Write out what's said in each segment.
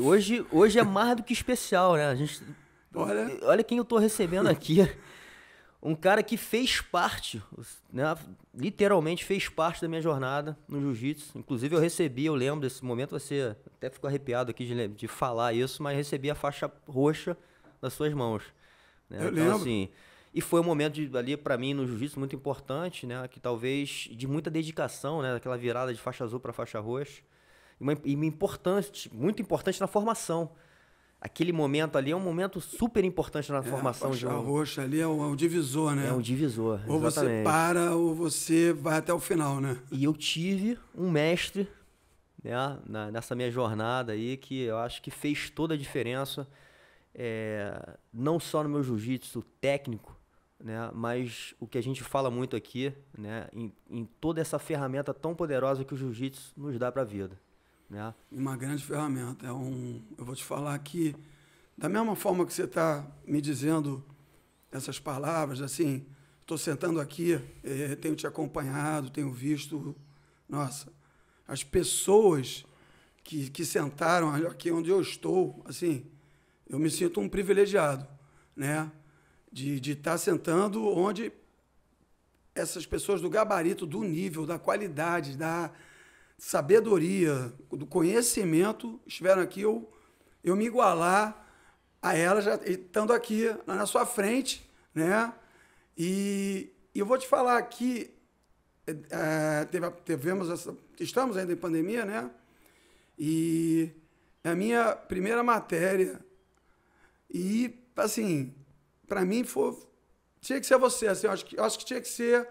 Hoje, hoje é mais do que especial, né? A gente, olha... olha quem eu tô recebendo aqui. Um cara que fez parte, né? literalmente fez parte da minha jornada no jiu-jitsu. Inclusive eu recebi, eu lembro desse momento, você até ficou arrepiado aqui de, de falar isso, mas recebi a faixa roxa nas suas mãos. Né? Eu então, lembro. Assim, e foi um momento de, ali para mim no jiu-jitsu muito importante, né? Que talvez de muita dedicação, né? Aquela virada de faixa azul para faixa roxa e uma, e uma importante, muito importante na formação. Aquele momento ali é um momento super importante na é, formação de um. A roxa ali é um, é um, divisor, né? É um divisor. Ou exatamente. você para ou você vai até o final, né? E eu tive um mestre né, na, nessa minha jornada aí que eu acho que fez toda a diferença, é, não só no meu jiu-jitsu técnico, né, mas o que a gente fala muito aqui, né, em, em toda essa ferramenta tão poderosa que o jiu-jitsu nos dá para a vida. Né? Uma grande ferramenta. É um, eu vou te falar que, da mesma forma que você está me dizendo essas palavras, assim, estou sentando aqui, eh, tenho te acompanhado, tenho visto, nossa, as pessoas que, que sentaram aqui onde eu estou, assim, eu me sinto um privilegiado, né? De estar tá sentando onde essas pessoas do gabarito, do nível, da qualidade, da, sabedoria, do conhecimento, estiveram aqui, eu, eu me igualar a ela já estando aqui na sua frente, né? E, e eu vou te falar aqui, é, teve, tivemos essa, estamos ainda em pandemia, né? E é a minha primeira matéria e assim, para mim foi tinha que ser você, assim, eu acho que eu acho que tinha que ser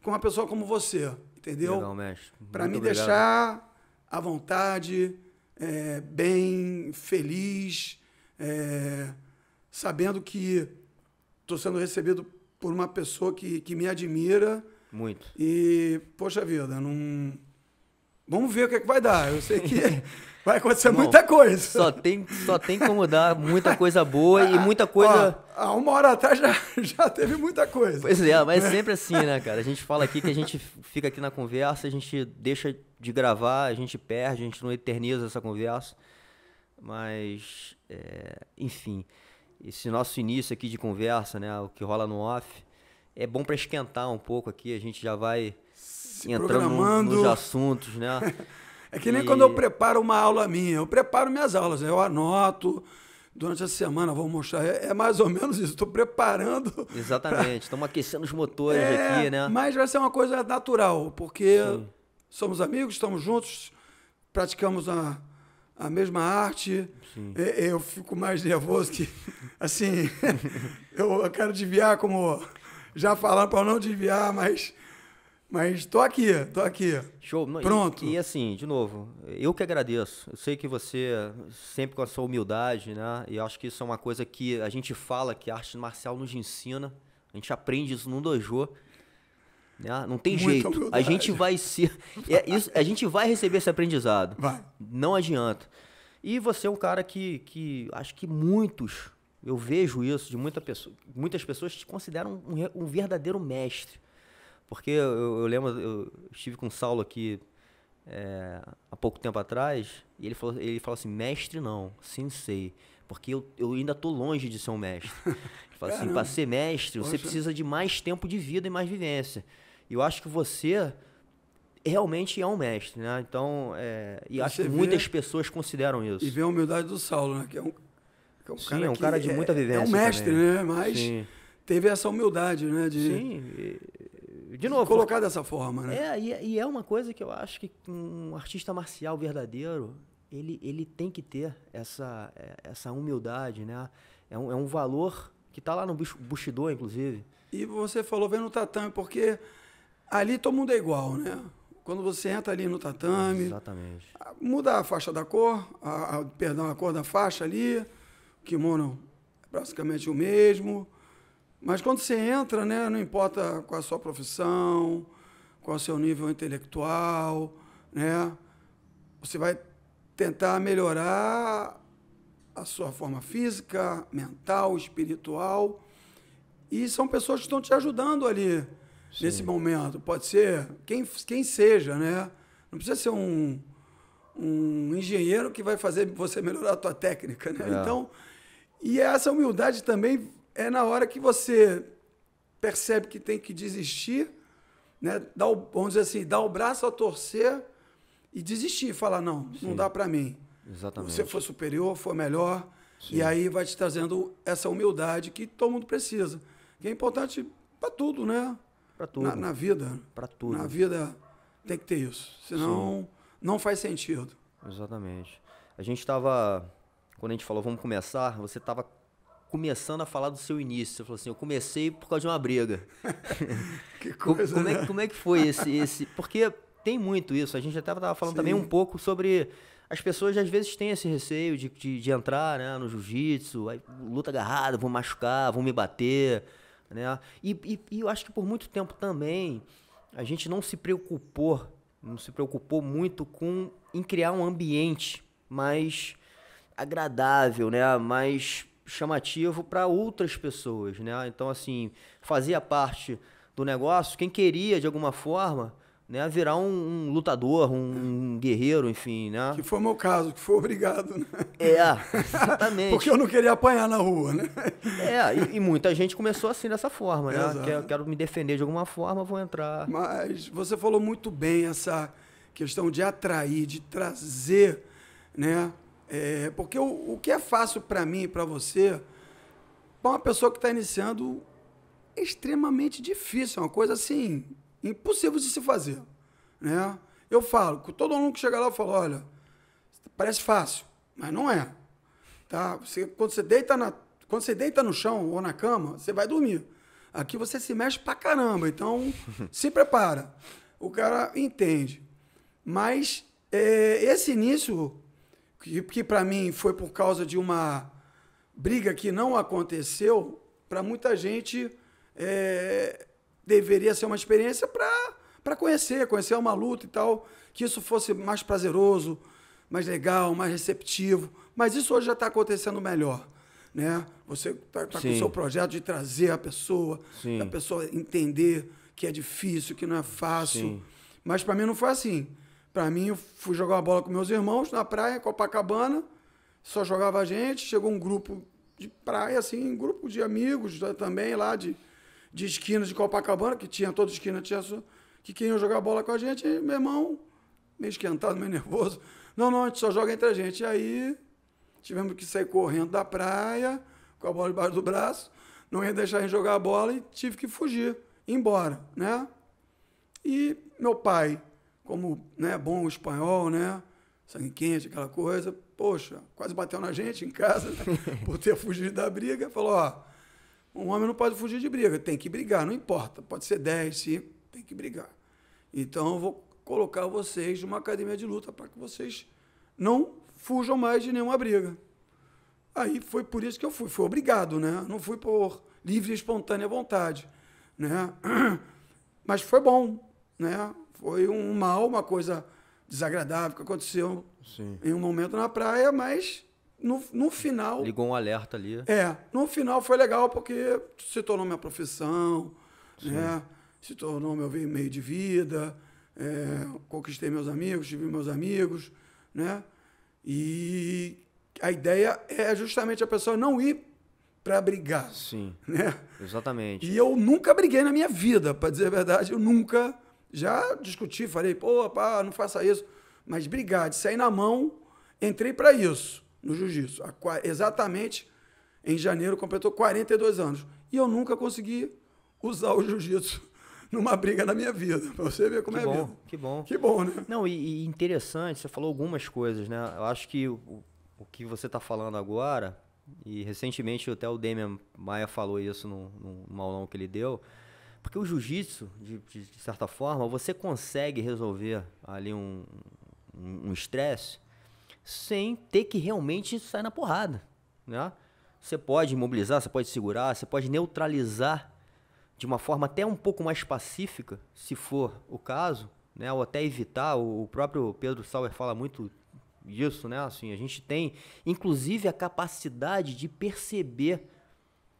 com uma pessoa como você, entendeu? Legal, mestre. Para me obrigado. deixar à vontade, é, bem, feliz, é, sabendo que estou sendo recebido por uma pessoa que, que me admira. Muito. E, poxa vida, não Vamos ver o que, é que vai dar. Eu sei que vai acontecer Bom, muita coisa. Só tem, só tem como dar muita coisa boa e muita coisa. Ó, há uma hora atrás já, já teve muita coisa. Pois é, mas é sempre assim, né, cara? A gente fala aqui que a gente fica aqui na conversa, a gente deixa de gravar, a gente perde, a gente não eterniza essa conversa. Mas, é, enfim, esse nosso início aqui de conversa, né, o que rola no off, é bom para esquentar um pouco aqui. A gente já vai se entrando no, nos assuntos, né? é que nem e... quando eu preparo uma aula minha, eu preparo minhas aulas, eu anoto durante a semana vou mostrar. É, é mais ou menos isso, estou preparando. Exatamente, pra... estamos aquecendo os motores é, aqui, né? Mas vai ser uma coisa natural, porque Sim. somos amigos, estamos juntos, praticamos a, a mesma arte. Eu, eu fico mais nervoso que. Assim, eu quero desviar, como já falaram para não desviar, mas mas tô aqui, tô aqui. Show. Pronto. E, e, assim, de novo, eu que agradeço. Eu sei que você, sempre com a sua humildade, né? E acho que isso é uma coisa que a gente fala, que a arte marcial nos ensina. A gente aprende isso no dojo. Né? Não tem Muita jeito. Humildade. A gente vai ser. É, isso, a gente vai receber esse aprendizado. Vai. Não adianta. E você é um cara que, que acho que muitos, eu vejo isso de muita pessoa, muitas pessoas te consideram um, um verdadeiro mestre porque eu, eu lembro, eu estive com o Saulo aqui é, há pouco tempo atrás, e ele falou, ele falou assim, mestre não, sensei. Porque eu, eu ainda tô longe de ser um mestre. Ele assim, para ser mestre, Poxa. você precisa de mais tempo de vida e mais vivência. E eu acho que você realmente é um mestre, né? Então, é, e acho que muitas vê, pessoas consideram isso. E vê a humildade do Saulo, né? Que é um, que é um Sim, cara, é um cara de é, muita vivência. É um mestre, também. né? Mas Sim. teve essa humildade, né? De, Sim de novo. Colocar dessa forma, né? É, e, é, e, é uma coisa que eu acho que um artista marcial verdadeiro, ele, ele tem que ter essa, é, essa humildade, né? É um, é um valor que tá lá no Bushido, inclusive. E você falou vem no tatame, porque ali todo mundo é igual, né? Quando você entra ali no tatame. Exatamente. Muda a faixa da cor, a, a, perdão, a cor da faixa ali. O kimono é praticamente o mesmo. Mas quando você entra, né, não importa qual é a sua profissão, qual é o seu nível intelectual, né, você vai tentar melhorar a sua forma física, mental, espiritual. E são pessoas que estão te ajudando ali Sim. nesse momento. Pode ser quem, quem seja, né? Não precisa ser um, um engenheiro que vai fazer você melhorar a tua técnica, né? É. Então, e essa humildade também é na hora que você percebe que tem que desistir, né? Dá o, vamos dizer assim, dá o braço a torcer e desistir, falar não, Sim. não dá para mim. Exatamente. Você for superior, for melhor, Sim. e aí vai te trazendo essa humildade que todo mundo precisa, que é importante para tudo, né? Para tudo. Na, na vida. Para tudo. Na vida tem que ter isso, senão Sim. não faz sentido. Exatamente. A gente estava, quando a gente falou vamos começar, você estava começando a falar do seu início. Você falou assim, eu comecei por causa de uma briga. que coisa, como, é né? como, é, como é que foi esse, esse... Porque tem muito isso. A gente até estava falando Sim. também um pouco sobre... As pessoas às vezes têm esse receio de, de, de entrar né, no jiu-jitsu, luta agarrada, vão machucar, vão me bater. Né? E, e, e eu acho que por muito tempo também a gente não se preocupou, não se preocupou muito com em criar um ambiente mais agradável, né? Mais chamativo para outras pessoas, né? Então, assim, fazia parte do negócio quem queria, de alguma forma, né, virar um, um lutador, um, um, guerreiro, enfim, né? Que foi o meu caso, que foi obrigado, né? É, exatamente. Porque eu não queria apanhar na rua, né? É, e, e muita gente começou assim, dessa forma, né? Quero, quero me defender de alguma forma, vou entrar... Mas você falou muito bem essa questão de atrair, de trazer, né, é, porque o, o que é fácil para mim e para você, para uma pessoa que está iniciando, é extremamente difícil, é uma coisa assim, impossível de se fazer. Né? Eu falo, com todo mundo que chega lá, eu falo, olha, parece fácil, mas não é. Tá? Você, quando, você deita na, quando você deita no chão ou na cama, você vai dormir. Aqui você se mexe pra caramba, então se prepara. O cara entende. Mas é, esse início que, que para mim foi por causa de uma briga que não aconteceu, para muita gente é, deveria ser uma experiência para conhecer, conhecer uma luta e tal, que isso fosse mais prazeroso, mais legal, mais receptivo. Mas isso hoje já está acontecendo melhor. Né? Você está tá com o seu projeto de trazer a pessoa, a pessoa entender que é difícil, que não é fácil. Sim. Mas para mim não foi assim. Para mim, eu fui jogar uma bola com meus irmãos na praia, Copacabana, só jogava a gente. Chegou um grupo de praia, assim, um grupo de amigos também lá de, de esquina de Copacabana, que tinha toda esquina, tinha que queriam jogar bola com a gente. E meu irmão, meio esquentado, meio nervoso, não, não, a gente só joga entre a gente. E aí tivemos que sair correndo da praia, com a bola debaixo do braço, não ia deixar gente jogar a bola e tive que fugir, ir embora, né? E meu pai como né, bom espanhol, né? Sangue quente, aquela coisa. Poxa, quase bateu na gente em casa né, por ter fugido da briga. Falou: ó, um homem não pode fugir de briga, tem que brigar, não importa. Pode ser 10, 5, tem que brigar. Então eu vou colocar vocês numa academia de luta para que vocês não fujam mais de nenhuma briga. Aí foi por isso que eu fui. Fui obrigado, né? Não fui por livre e espontânea vontade, né? Mas foi bom, né? Foi um mal, uma coisa desagradável que aconteceu Sim. em um momento na praia, mas no, no final. Ligou um alerta ali. É, no final foi legal porque se tornou minha profissão, Sim. né? se tornou meu meio de vida, é, conquistei meus amigos, tive meus amigos, né? E a ideia é justamente a pessoa não ir para brigar. Sim. Né? Exatamente. E eu nunca briguei na minha vida, para dizer a verdade, eu nunca já discuti, falei, pô, pá, não faça isso. Mas brigar, de sair na mão, entrei para isso, no jiu-jitsu. Exatamente em janeiro completou 42 anos. E eu nunca consegui usar o jiu-jitsu numa briga na minha vida, pra você ver como que é bom, a vida. Que bom. Que bom, né? Não, e, e, interessante, você falou algumas coisas, né? Eu acho que o, o que você tá falando agora, e recentemente até o Damian Maia falou isso no num aulão que ele deu, porque o jiu-jitsu, de, de, certa forma, você consegue resolver ali um estresse um, um sem ter que realmente sair na porrada, né? Você pode imobilizar, você pode segurar, você pode neutralizar de uma forma até um pouco mais pacífica, se for o caso, né? Ou até evitar. O próprio Pedro Sauer fala muito disso, né? Assim, a gente tem, inclusive, a capacidade de perceber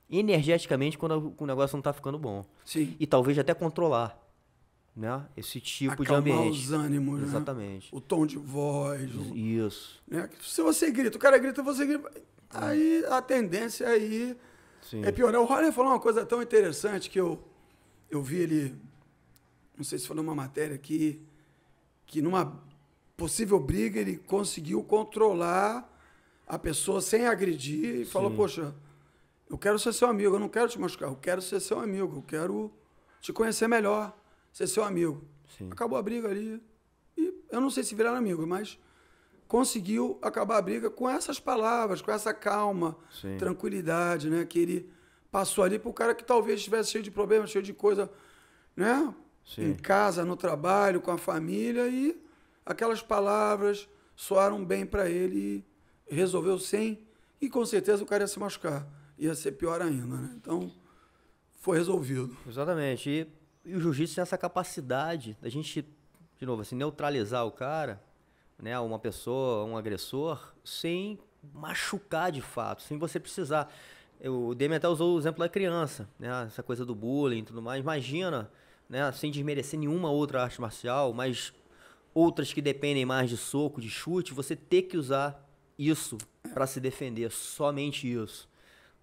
energeticamente quando o negócio não está ficando bom. Sim. E talvez até controlar né? Esse tipo Acalmar de ambiente. os ânimos, né? Exatamente. Né? O tom de voz. Isso. Né? Se você grita, o cara grita, você grita. Aí é. a tendência aí é Sim. é piorar. Né? O Roller falou uma coisa tão interessante que eu, eu vi ele, não sei se foi numa matéria aqui, que numa possível briga ele conseguiu controlar a pessoa sem agredir e Sim. falou, poxa, eu quero ser seu amigo, eu não quero te machucar, eu quero ser seu amigo, eu quero te conhecer melhor, ser seu amigo. Sim. Acabou a briga ali. E eu não sei se viraram amigo, mas conseguiu acabar a briga com essas palavras, com essa calma, Sim. tranquilidade, né? Que ele passou ali para o cara que talvez estivesse cheio de problemas, cheio de coisa, né? Sim. Em casa, no trabalho, com a família e aquelas palavras soaram bem para ele e resolveu sem. E com certeza o cara ia se machucar ia ser pior ainda, né? Então, foi resolvido. Exatamente. E, e o jiu-jitsu tem essa capacidade da gente, de novo, assim, neutralizar o cara, né, uma pessoa, um agressor, sem machucar de fato, sem você precisar. Eu, o Demi até usou o exemplo da criança, né, essa coisa do bullying e tudo mais. Imagina, né, sem desmerecer nenhuma outra arte marcial, mas outras que dependem mais de soco, de chute, você ter que usar isso para se defender, somente isso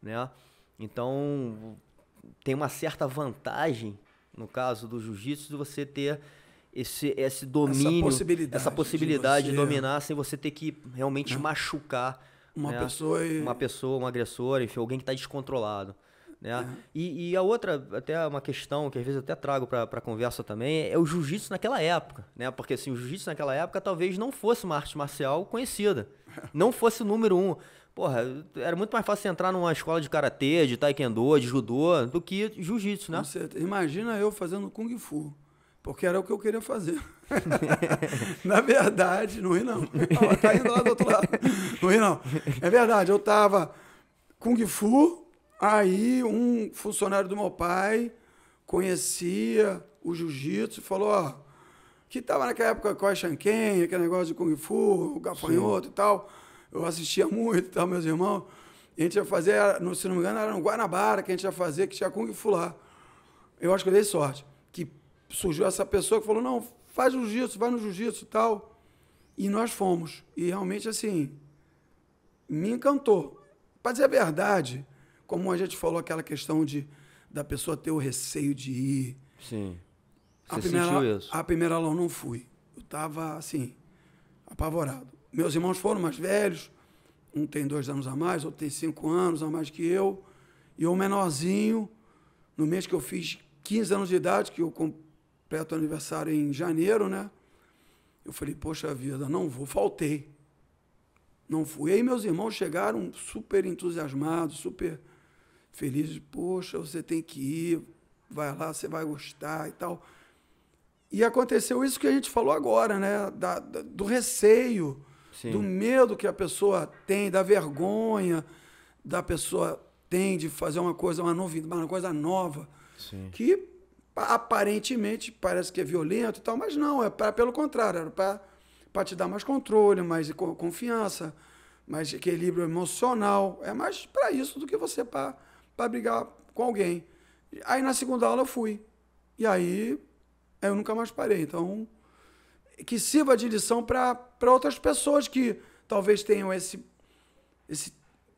né? Então, tem uma certa vantagem, no caso do jiu-jitsu, de você ter esse, esse domínio, essa possibilidade, essa possibilidade de, de, dominar sem você ter que realmente né? machucar uma né? pessoa, e... uma pessoa, um agressor, enfim, alguém que está descontrolado. Né? É. E, e, a outra, até uma questão que às vezes eu até trago para a conversa também, é o jiu-jitsu naquela época. Né? Porque assim, o jiu-jitsu naquela época talvez não fosse uma arte marcial conhecida. Não fosse o número um. Porra, era muito mais fácil entrar numa escola de karatê, de taekwondo, de judô, do que jiu-jitsu, né? Imagina eu fazendo kung fu, porque era o que eu queria fazer. Na verdade, não ri não. não tá indo lá do outro lado. Não ri não. É verdade, eu tava kung fu, aí um funcionário do meu pai conhecia o jiu-jitsu e falou, ó, que tava naquela época com a Shanken, aquele negócio de kung fu, o gafanhoto Sim. e tal eu assistia muito tal, meus irmãos. A gente ia fazer, se não me engano, era no Guanabara que a gente ia fazer, que tinha Kung Fu lá. Eu acho que eu dei sorte. Que surgiu essa pessoa que falou, não, faz jiu-jitsu, vai no jiu-jitsu e tal. E nós fomos. E realmente, assim, me encantou. Para dizer a verdade, como a gente falou aquela questão de da pessoa ter o receio de ir. Sim. Você a primeira, sentiu isso? A primeira aula eu não fui. Eu estava, assim, apavorado. Meus irmãos foram mais velhos, um tem dois anos a mais, outro tem cinco anos a mais que eu, e o menorzinho, no mês que eu fiz 15 anos de idade, que eu completo aniversário em janeiro, né? Eu falei, poxa vida, não vou, faltei. Não fui. E aí meus irmãos chegaram super entusiasmados, super felizes. Poxa, você tem que ir, vai lá, você vai gostar e tal. E aconteceu isso que a gente falou agora, né? Da, da, do receio Sim. do medo que a pessoa tem, da vergonha da pessoa tem de fazer uma coisa, uma novidade, uma coisa nova. Sim. Que aparentemente parece que é violento e tal, mas não, é pra, pelo contrário, era para te dar mais controle, mais confiança, mais equilíbrio emocional. É mais para isso do que você para brigar com alguém. Aí na segunda aula eu fui. E aí eu nunca mais parei. Então que sirva de lição para outras pessoas que talvez tenham esse, esse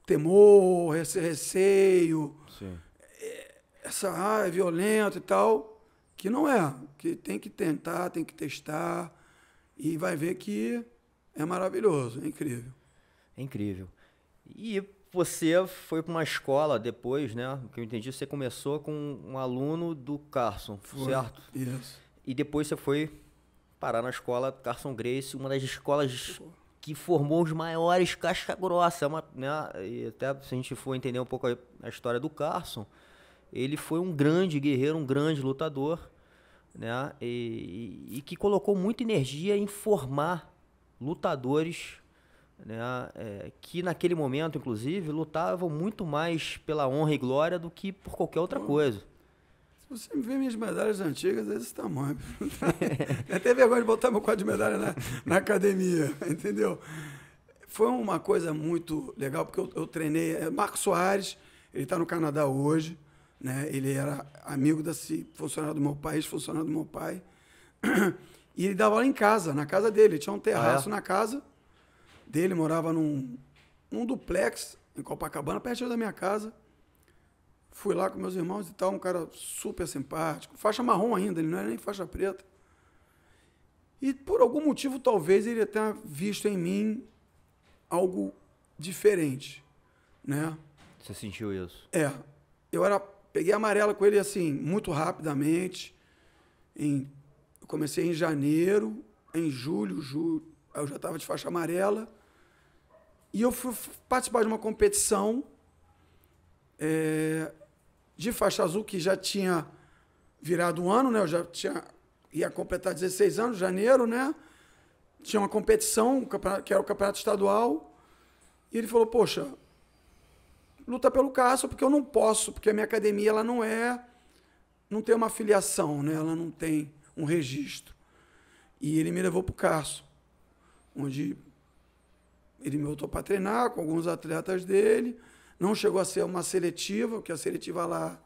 temor, esse receio, Sim. É, essa ah, é violento e tal, que não é, que tem que tentar, tem que testar e vai ver que é maravilhoso, é incrível. É incrível. E você foi para uma escola depois, né? Que eu entendi, você começou com um aluno do Carson, foi. certo? Isso. E depois você foi parar na escola Carson Grace, uma das escolas que formou os maiores casca grossa. É uma, né, e até se a gente for entender um pouco a, a, história do Carson, ele foi um grande guerreiro, um grande lutador, né, e, e, e que colocou muita energia em formar lutadores né, é, que naquele momento, inclusive, lutavam muito mais pela honra e glória do que por qualquer outra coisa. Se você vê minhas medalhas antigas, é desse tamanho. é até vergonha de botar meu quadro de medalha na, na academia, entendeu? Foi uma coisa muito legal, porque eu, eu treinei. É, Marco Soares, ele está no Canadá hoje, né? Ele era amigo desse funcionário do meu pai, ex-funcionário do meu pai. E ele dava aula em casa, na casa dele. Tinha um terraço ah, é? na casa dele, morava num, num duplex em Copacabana, perto da minha casa. Fui lá com meus irmãos e tal, um cara super simpático, faixa marrom ainda, ele não era nem faixa preta. E por algum motivo, talvez ele tenha visto em mim algo diferente, né? Você sentiu isso? É. Eu era, peguei amarela com ele assim, muito rapidamente. Em, eu comecei em janeiro, em julho, julho, eu já estava de faixa amarela. E eu fui participar de uma competição. É, de faixa azul, que já tinha virado um ano, né? Eu já tinha, ia completar 16 anos, janeiro, né? Tinha uma competição, que era o campeonato estadual. E ele falou, poxa, luta pelo Cássio, porque eu não posso, porque a minha academia ela não é. não tem uma filiação, né? Ela não tem um registro. E ele me levou para o Carso, onde ele me voltou para treinar com alguns atletas dele. Não chegou a ser uma seletiva, porque a seletiva lá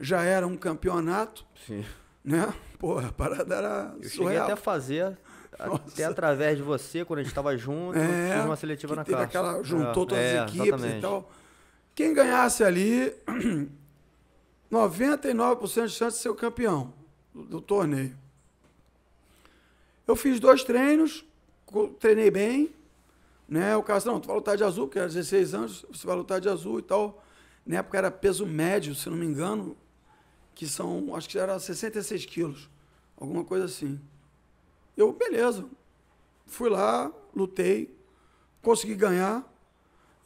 já era um campeonato. Sim. Né? Pô, a parada era Eu surreal. cheguei até a fazer, Nossa. até através de você, quando a gente estava junto, é, fiz uma seletiva na teve caixa. Aquela, juntou é, todas é, as equipes exatamente. e tal. Quem ganhasse ali, 99% de chance de ser o campeão do, do torneio. Eu fiz dois treinos, treinei bem, né? O cara disse, não, tu vai lutar de azul, que é era 16 anos, você vai lutar de azul e tal. Na época era peso médio, se não me engano, que são, acho que era 66 quilos, alguma coisa assim. Eu, beleza. Fui lá, lutei, consegui ganhar.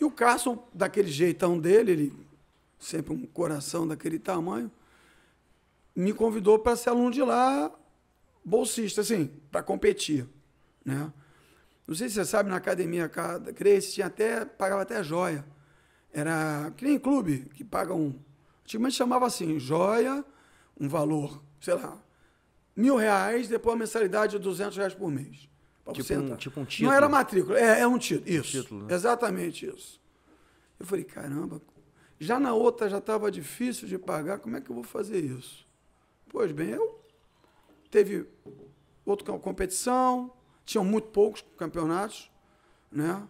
E o Carson, daquele jeitão dele, ele sempre um coração daquele tamanho, me convidou para ser aluno de lá, bolsista, assim, para competir. Né? Não sei se você sabe, na academia Grace tinha até, pagava até joia. Era que nem clube, que paga um. Antigamente chamava assim, joia, um valor, sei lá, mil reais, depois a mensalidade é de 200 reais por mês. Tipo, tipo um, tipo um, título. Não era matrícula, é, é um título. Isso. título, né? Exatamente isso. Eu falei, caramba, já na outra já estava difícil de pagar, como é que eu vou fazer isso? Pois bem, eu teve outra competição, tinham muito poucos campeonatos, né?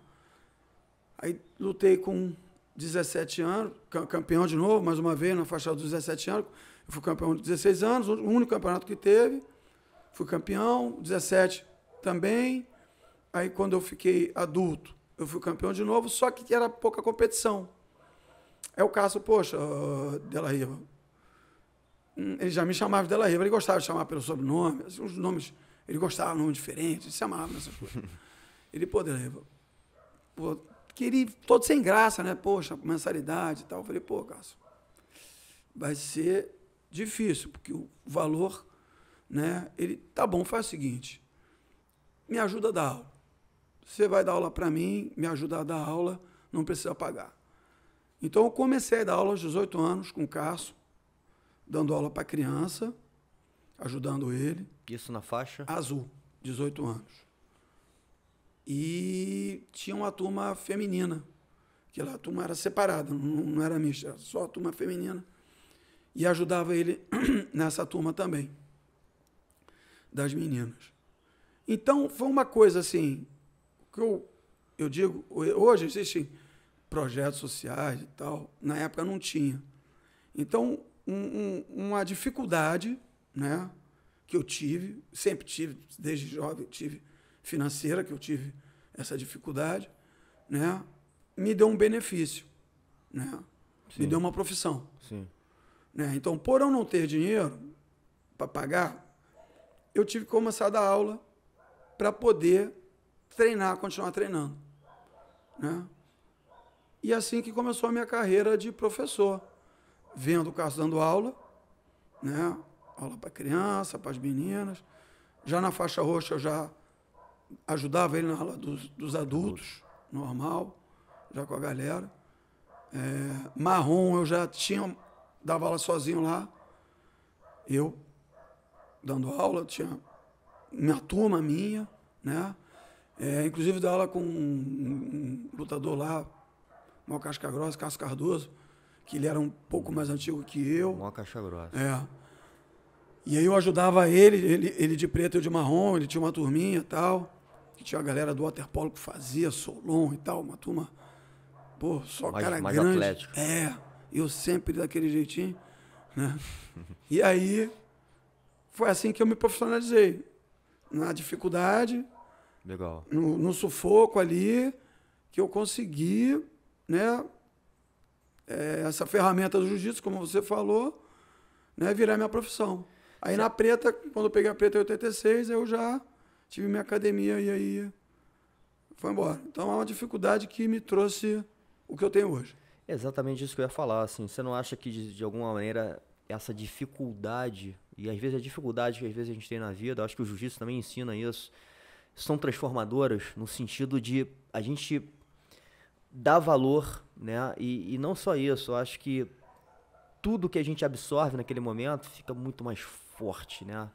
Aí lutei com 17 anos, campeão de novo, mais uma vez, na faixa dos 17 anos. Eu fui campeão de 16 anos, o único campeonato que teve. Fui campeão, 17 também. Aí quando eu fiquei adulto, eu fui campeão de novo, só que era pouca competição. É o caso, poxa, dela Della Riva. Hum, ele já me chamava de Della Riva, ele gostava de chamar pelo sobrenome, assim, os nomes ele gostava de nome diferente, se amava nessas coisas. Ele, pô, Deleva, pô, ele todo sem graça, né? Poxa, mensalidade e tal. Eu falei, pô, Cássio, vai ser difícil, porque o valor, né? Ele, tá bom, faz o seguinte, me ajuda a dar aula. Você vai dar aula para mim, me ajudar a dar aula, não precisa pagar. Então eu comecei a dar aula aos 18 anos com o Cássio, dando aula para criança, ajudando ele. Isso na faixa? Azul, 18 anos. E tinha uma turma feminina, que lá a turma era separada, não, não era mista, era só a turma feminina. E ajudava ele nessa turma também, das meninas. Então, foi uma coisa assim, que eu, eu digo, hoje existem projetos sociais e tal, na época não tinha. Então, um, um, uma dificuldade né? Que eu tive, sempre tive, desde jovem tive financeira, que eu tive essa dificuldade, né? Me deu um benefício, né? Sim. Me deu uma profissão. Sim. Né? Então, por eu não ter dinheiro para pagar, eu tive que começar a dar aula para poder treinar, continuar treinando, né? E assim que começou a minha carreira de professor, vendo o Carlos dando aula, né? aula para criança, para as meninas. Já na faixa roxa eu já ajudava ele na aula dos, dos adultos, normal, já com a galera. É, marrom eu já tinha, dava aula sozinho lá. Eu dando aula, tinha minha turma minha, né? É, inclusive dava aula com um, um, lutador lá, Mal Casca Grossa, Cássio Cardoso, que ele era um pouco mais antigo que eu. Mó Caixa Grossa. É. E aí eu ajudava ele, ele, ele de preto, eu de marrom, ele tinha uma turminha e tal. que tinha a galera do waterpolo que fazia, Solon e tal, uma turma. Pô, só mais, cara mais grande. Atlético. É, eu sempre daquele jeitinho, né? e aí foi assim que eu me profissionalizei. Na dificuldade, Legal. No, no sufoco ali, que eu consegui, né? É, essa ferramenta do jiu-jitsu, como você falou, né, virar minha profissão. Aí na preta, quando eu peguei a preta em 86, eu já tive minha academia e aí foi embora. Então é uma dificuldade que me trouxe o que eu tenho hoje. exatamente isso que eu ia falar, assim, você não acha que de, de alguma maneira essa dificuldade, e às vezes a dificuldade que às vezes a gente tem na vida, acho que o jiu-jitsu também ensina isso, são transformadoras no sentido de a gente dar valor, né? E, e não só isso, acho que tudo que a gente absorve naquele momento fica muito mais forte, né?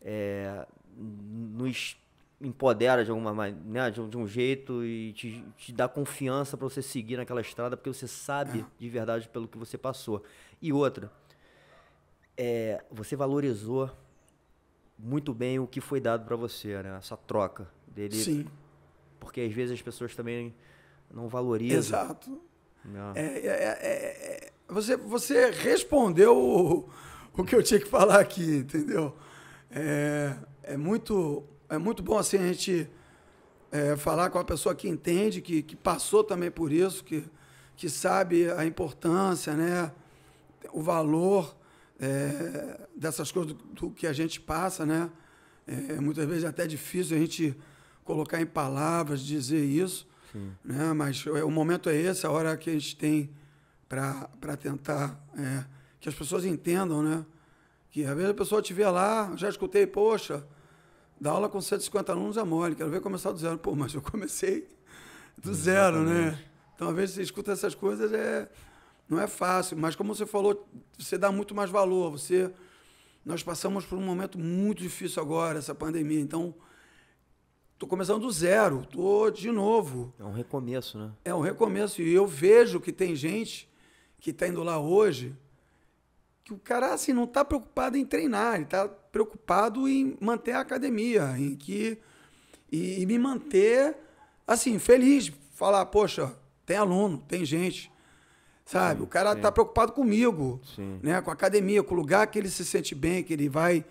É, nos empodera de alguma né, de, de um jeito e te, te dá confiança para você seguir naquela estrada porque você sabe é. de verdade pelo que você passou. E outra, é, você valorizou muito bem o que foi dado para você, né? Essa troca dele. Sim. Porque às vezes as pessoas também não valorizam. Exato. Né? É, é, é, é, você, você respondeu o que eu tinha que falar aqui, entendeu? É, é, muito, é muito bom assim a gente é, falar com uma pessoa que entende, que, que passou também por isso, que, que sabe a importância, né? o valor é, dessas coisas do, do, que a gente passa, né? É, muitas vezes é até difícil a gente colocar em palavras, dizer isso, né? Mas é, o momento é esse, a hora que a gente tem para tentar é, que as pessoas entendam, né? Que às vezes a pessoa estiver lá, já escutei, poxa, dar aula com 150 alunos é mole, quero ver começar do zero. Pô, mas eu comecei do hum, zero, né? Então, às vezes você escuta essas coisas, é, não é fácil, mas como você falou, você dá muito mais valor. Você, nós passamos por um momento muito difícil agora, essa pandemia, então tô começando do zero, tô de novo. É um recomeço, né? É um recomeço. E eu vejo que tem gente que está indo lá hoje que o cara assim não está preocupado em treinar, ele está preocupado em manter a academia, em que e, e, me manter assim feliz, falar, poxa, tem aluno, tem gente, sabe? Sim, o cara está preocupado comigo, sim. né? Com a academia, com o lugar que ele se sente bem, que ele vai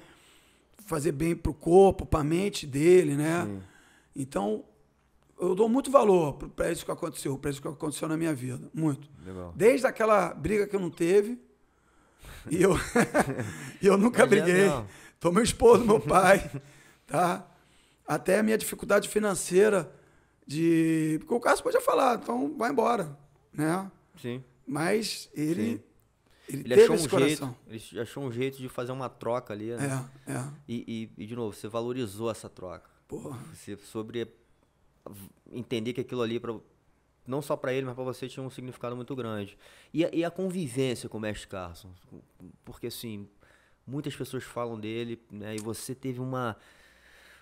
fazer bem para o corpo, para a mente dele, né? Sim. Então eu dou muito valor para isso que aconteceu, para isso que aconteceu na minha vida, muito. Legal. Desde aquela briga que eu não teve e eu, e eu nunca é briguei. Estou meu esposo, meu pai, tá? Até a minha dificuldade financeira de... Porque o Cássio podia falar, então vai embora, né? Sim. Mas ele... Sim. Ele, ele achou um jeito, ele achou um jeito de fazer uma troca ali, né? É, é. E, e, e, de novo, você valorizou essa troca. Porra. Você sobre entender que aquilo ali para não só para ele, mas para você tinha um significado muito grande. E a, e a convivência com o mestre Carson, porque assim, muitas pessoas falam dele, né, e você teve uma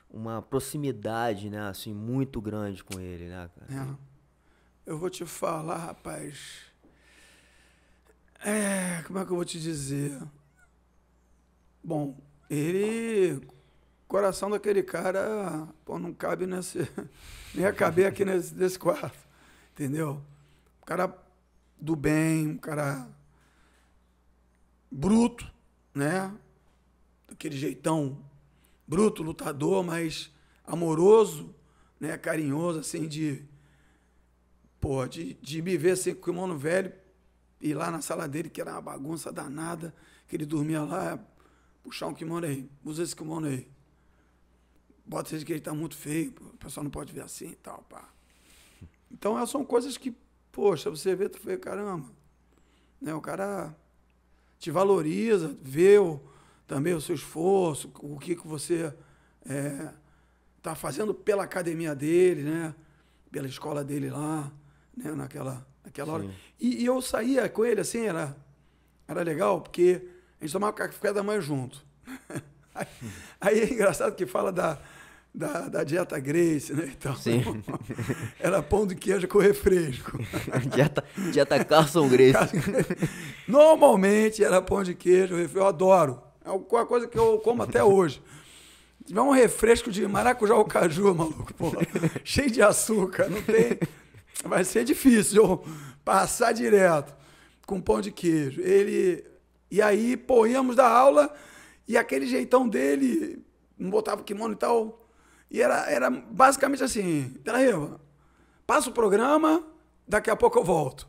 uma proximidade, né, assim, muito grande com ele, né, É. Eu vou te falar, rapaz. É, como é que eu vou te dizer? Bom, ele coração daquele cara, pô, não cabe nesse. Nem acabei aqui nesse, nesse quarto. Entendeu? Um cara do bem, um cara bruto, né? Daquele jeitão bruto, lutador, mas amoroso, né? Carinhoso, assim, de. Pô, de, de me ver assim com o irmão velho, ir lá na sala dele, que era uma bagunça danada, que ele dormia lá, puxar um kimono aí, usa esse kimono aí. Bota esse que ele tá muito feio, o pessoal não pode ver assim e tal, pá. Então são coisas que, poxa, você vê, tu vê, caramba, né? O cara te valoriza, vê o, também o seu esforço, o que, que você está é, tá fazendo pela academia dele, né? Pela escola dele lá, né? Naquela, naquela hora. E, e, eu saía com ele, assim, era, era legal, porque a gente tomava café da manhã junto. aí, aí é engraçado que fala da da, da dieta Grace, né? Então, Sim. Era pão de queijo com refresco. dieta, dieta Carson Grace. Normalmente era pão de queijo, refresco. Eu adoro. É uma coisa que eu como até hoje. Se tiver um refresco de maracujá ou caju, maluco, pô, cheio de açúcar, não tem. Vai ser difícil eu passar direto com pão de queijo. Ele. E aí, pô, íamos da aula e aquele jeitão dele, não botava kimono e tal, e era, era basicamente assim, Dela passa o programa, daqui a pouco eu volto.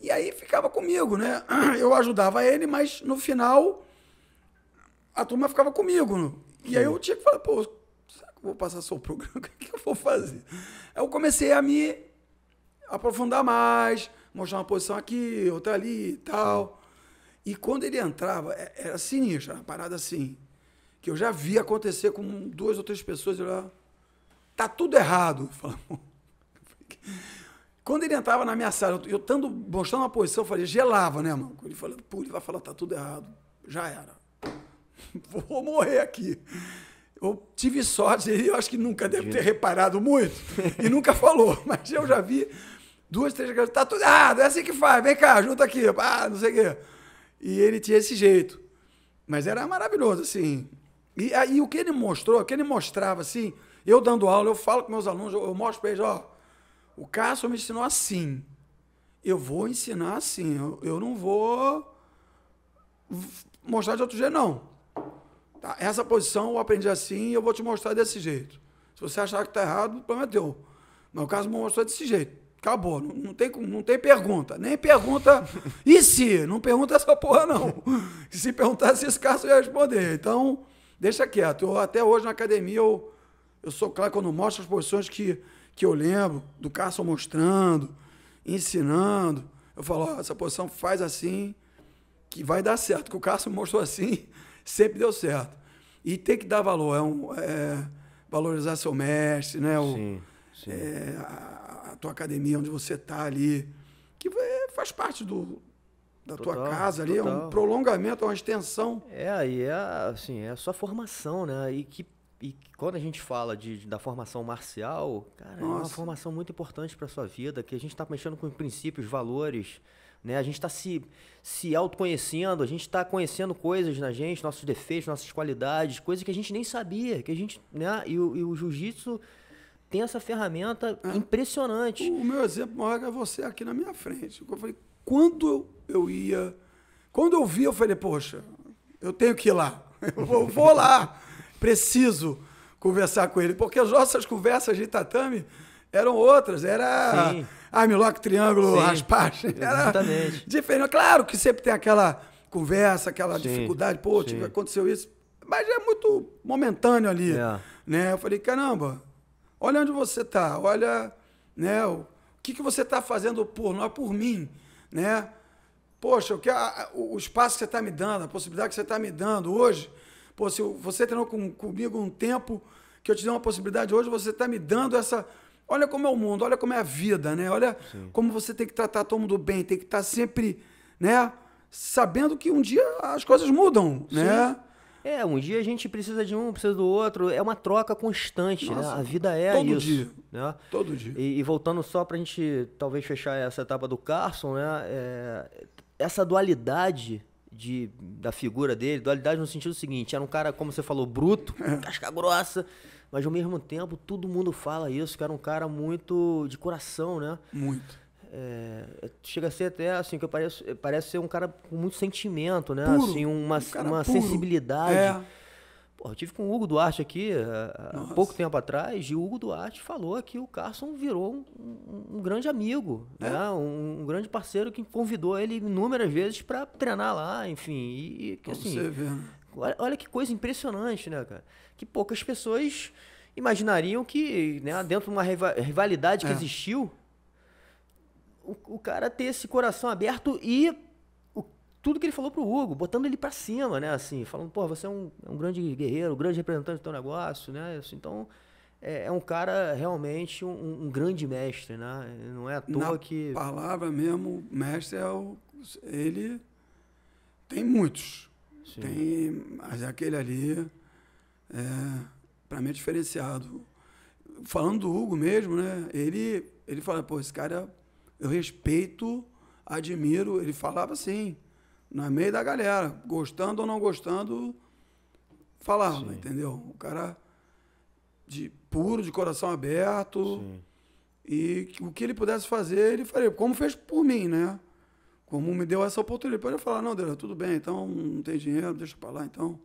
E aí ficava comigo, né? Eu ajudava ele, mas no final a turma ficava comigo. E aí eu tinha que falar, pô, será que eu vou passar só o programa? O é que eu vou fazer? Aí eu comecei a me aprofundar mais, mostrar uma posição aqui, outra ali e tal. E quando ele entrava, é, era sinistro, era uma parada assim, que eu já vi acontecer com duas ou três pessoas, eu lá tá tudo errado. Quando ele entrava na minha sala, eu estando mostrando uma posição, eu falei, gelava, né, mano? Ele falou, pô, ele vai falar, tá tudo errado. Já era. Vou morrer aqui. Eu tive sorte, ele eu acho que nunca deve ter reparado muito e nunca falou, mas eu já vi duas, três garotas, tá tudo errado, é assim que faz, vem cá, junta aqui, ah, não sei o quê. E ele tinha esse jeito. Mas era maravilhoso, assim. E, aí o que ele mostrou, o que ele mostrava, assim, eu dando aula, eu falo com meus alunos, eu, eu mostro para eles, ó, o Cássio me ensinou assim. Eu vou ensinar assim. Eu, eu não vou mostrar de outro jeito, não. Tá? Essa posição eu aprendi assim e eu vou te mostrar desse jeito. Se você achar que tá errado, o problema é teu. Mas o Cássio me mostrou desse jeito. Acabou. Não, não, tem, não tem pergunta. Nem pergunta. E se? Não pergunta essa porra, não. Se perguntasse esse Cássio ia responder. Então, deixa quieto. Eu, até hoje na academia eu eu sou claro quando mostro as posições que, que eu lembro, do Carson mostrando, ensinando. Eu falo, essa posição faz assim, que vai dar certo. Que o Carson mostrou assim, sempre deu certo. E tem que dar valor, é, um, é valorizar seu mestre, né? O, sim, sim. É, a, a, tua academia, onde você está ali, que faz parte do, da total, tua casa ali, total. é um prolongamento, é uma extensão. É, e é, assim, é a sua formação, né? E que e quando a gente fala de, da formação marcial, cara, Nossa. é uma formação muito importante para sua vida, que a gente está mexendo com princípios, valores, né? A gente está se, se autoconhecendo, a gente está conhecendo coisas na gente, nossos defeitos, nossas qualidades, coisas que a gente nem sabia, que a gente, né? E, o, o jiu-jitsu tem essa ferramenta é. impressionante. O meu exemplo maior é você aqui na minha frente. Eu falei, quando eu ia, quando eu vi, eu falei, poxa, eu tenho que ir lá, eu vou, vou lá preciso conversar com ele, porque as nossas conversas de tatame eram outras, era a armilock, ah, triângulo, Sim. raspagem, era Exatamente. diferente. Claro que sempre tem aquela conversa, aquela Sim. dificuldade, pô, tipo, aconteceu isso, mas é muito momentâneo ali, é. né? Eu falei, caramba, olha onde você está, olha, né, o que, que você está fazendo por nós, é por mim, né? Poxa, o, que a, o espaço que você está me dando, a possibilidade que você está me dando hoje, Pô, se você treinou com, comigo um tempo que eu te dei uma possibilidade, hoje você está me dando essa. Olha como é o mundo, olha como é a vida, né? Olha Sim. como você tem que tratar todo mundo bem, tem que estar tá sempre, né? Sabendo que um dia as coisas mudam, né? Sim. né? É, um dia a gente precisa de um, precisa do outro. É uma troca constante, né? Nossa, né? A vida é todo isso. Dia. Né? Todo dia. E, e voltando só para a gente talvez fechar essa etapa do Carson, né? É, essa dualidade de, da figura dele, dualidade no sentido seguinte, era um cara, como você falou, bruto, casca grossa, mas ao mesmo tempo todo mundo fala isso, que era um cara muito de coração, né? Muito. É, chega a ser até assim, que eu pareço, parece ser um cara com muito sentimento, né? Puro, assim, uma, um uma sensibilidade. É Pô, eu tive com o Hugo Duarte aqui eh, eh, há Nossa. pouco tempo atrás, e o Hugo Duarte falou que o Carson virou um, um, grande amigo, é? né? um, um, grande parceiro que convidou ele inúmeras vezes para treinar lá, enfim. E, e assim, né? olha, olha, que coisa impressionante, né, cara? Que poucas pessoas imaginariam que, né, dentro de uma rivalidade que é. existiu, o, o cara ter esse coração aberto e tudo que ele falou pro Hugo, botando ele para cima, né? Assim, falando, pô, você é um, é um grande guerreiro, um grande representante do teu negócio, né? Assim, então, é, é, um cara realmente um, um, grande mestre, né? Não é à toa Na que. palavra mesmo, mestre é o. Ele tem muitos. Sim. Tem. Mas é aquele ali, é, para mim, é diferenciado. Falando do Hugo mesmo, né? Ele, ele fala, pô, esse cara eu respeito, admiro. Ele falava assim no meio da galera, gostando ou não gostando, falava, Sim. entendeu? O cara de puro, de coração aberto. Sim. E o que ele pudesse fazer, ele faria. Como fez por mim, né? Como me deu essa oportunidade. Ele falar, não, Deus, tudo bem, então não tem dinheiro, deixa pra lá, então.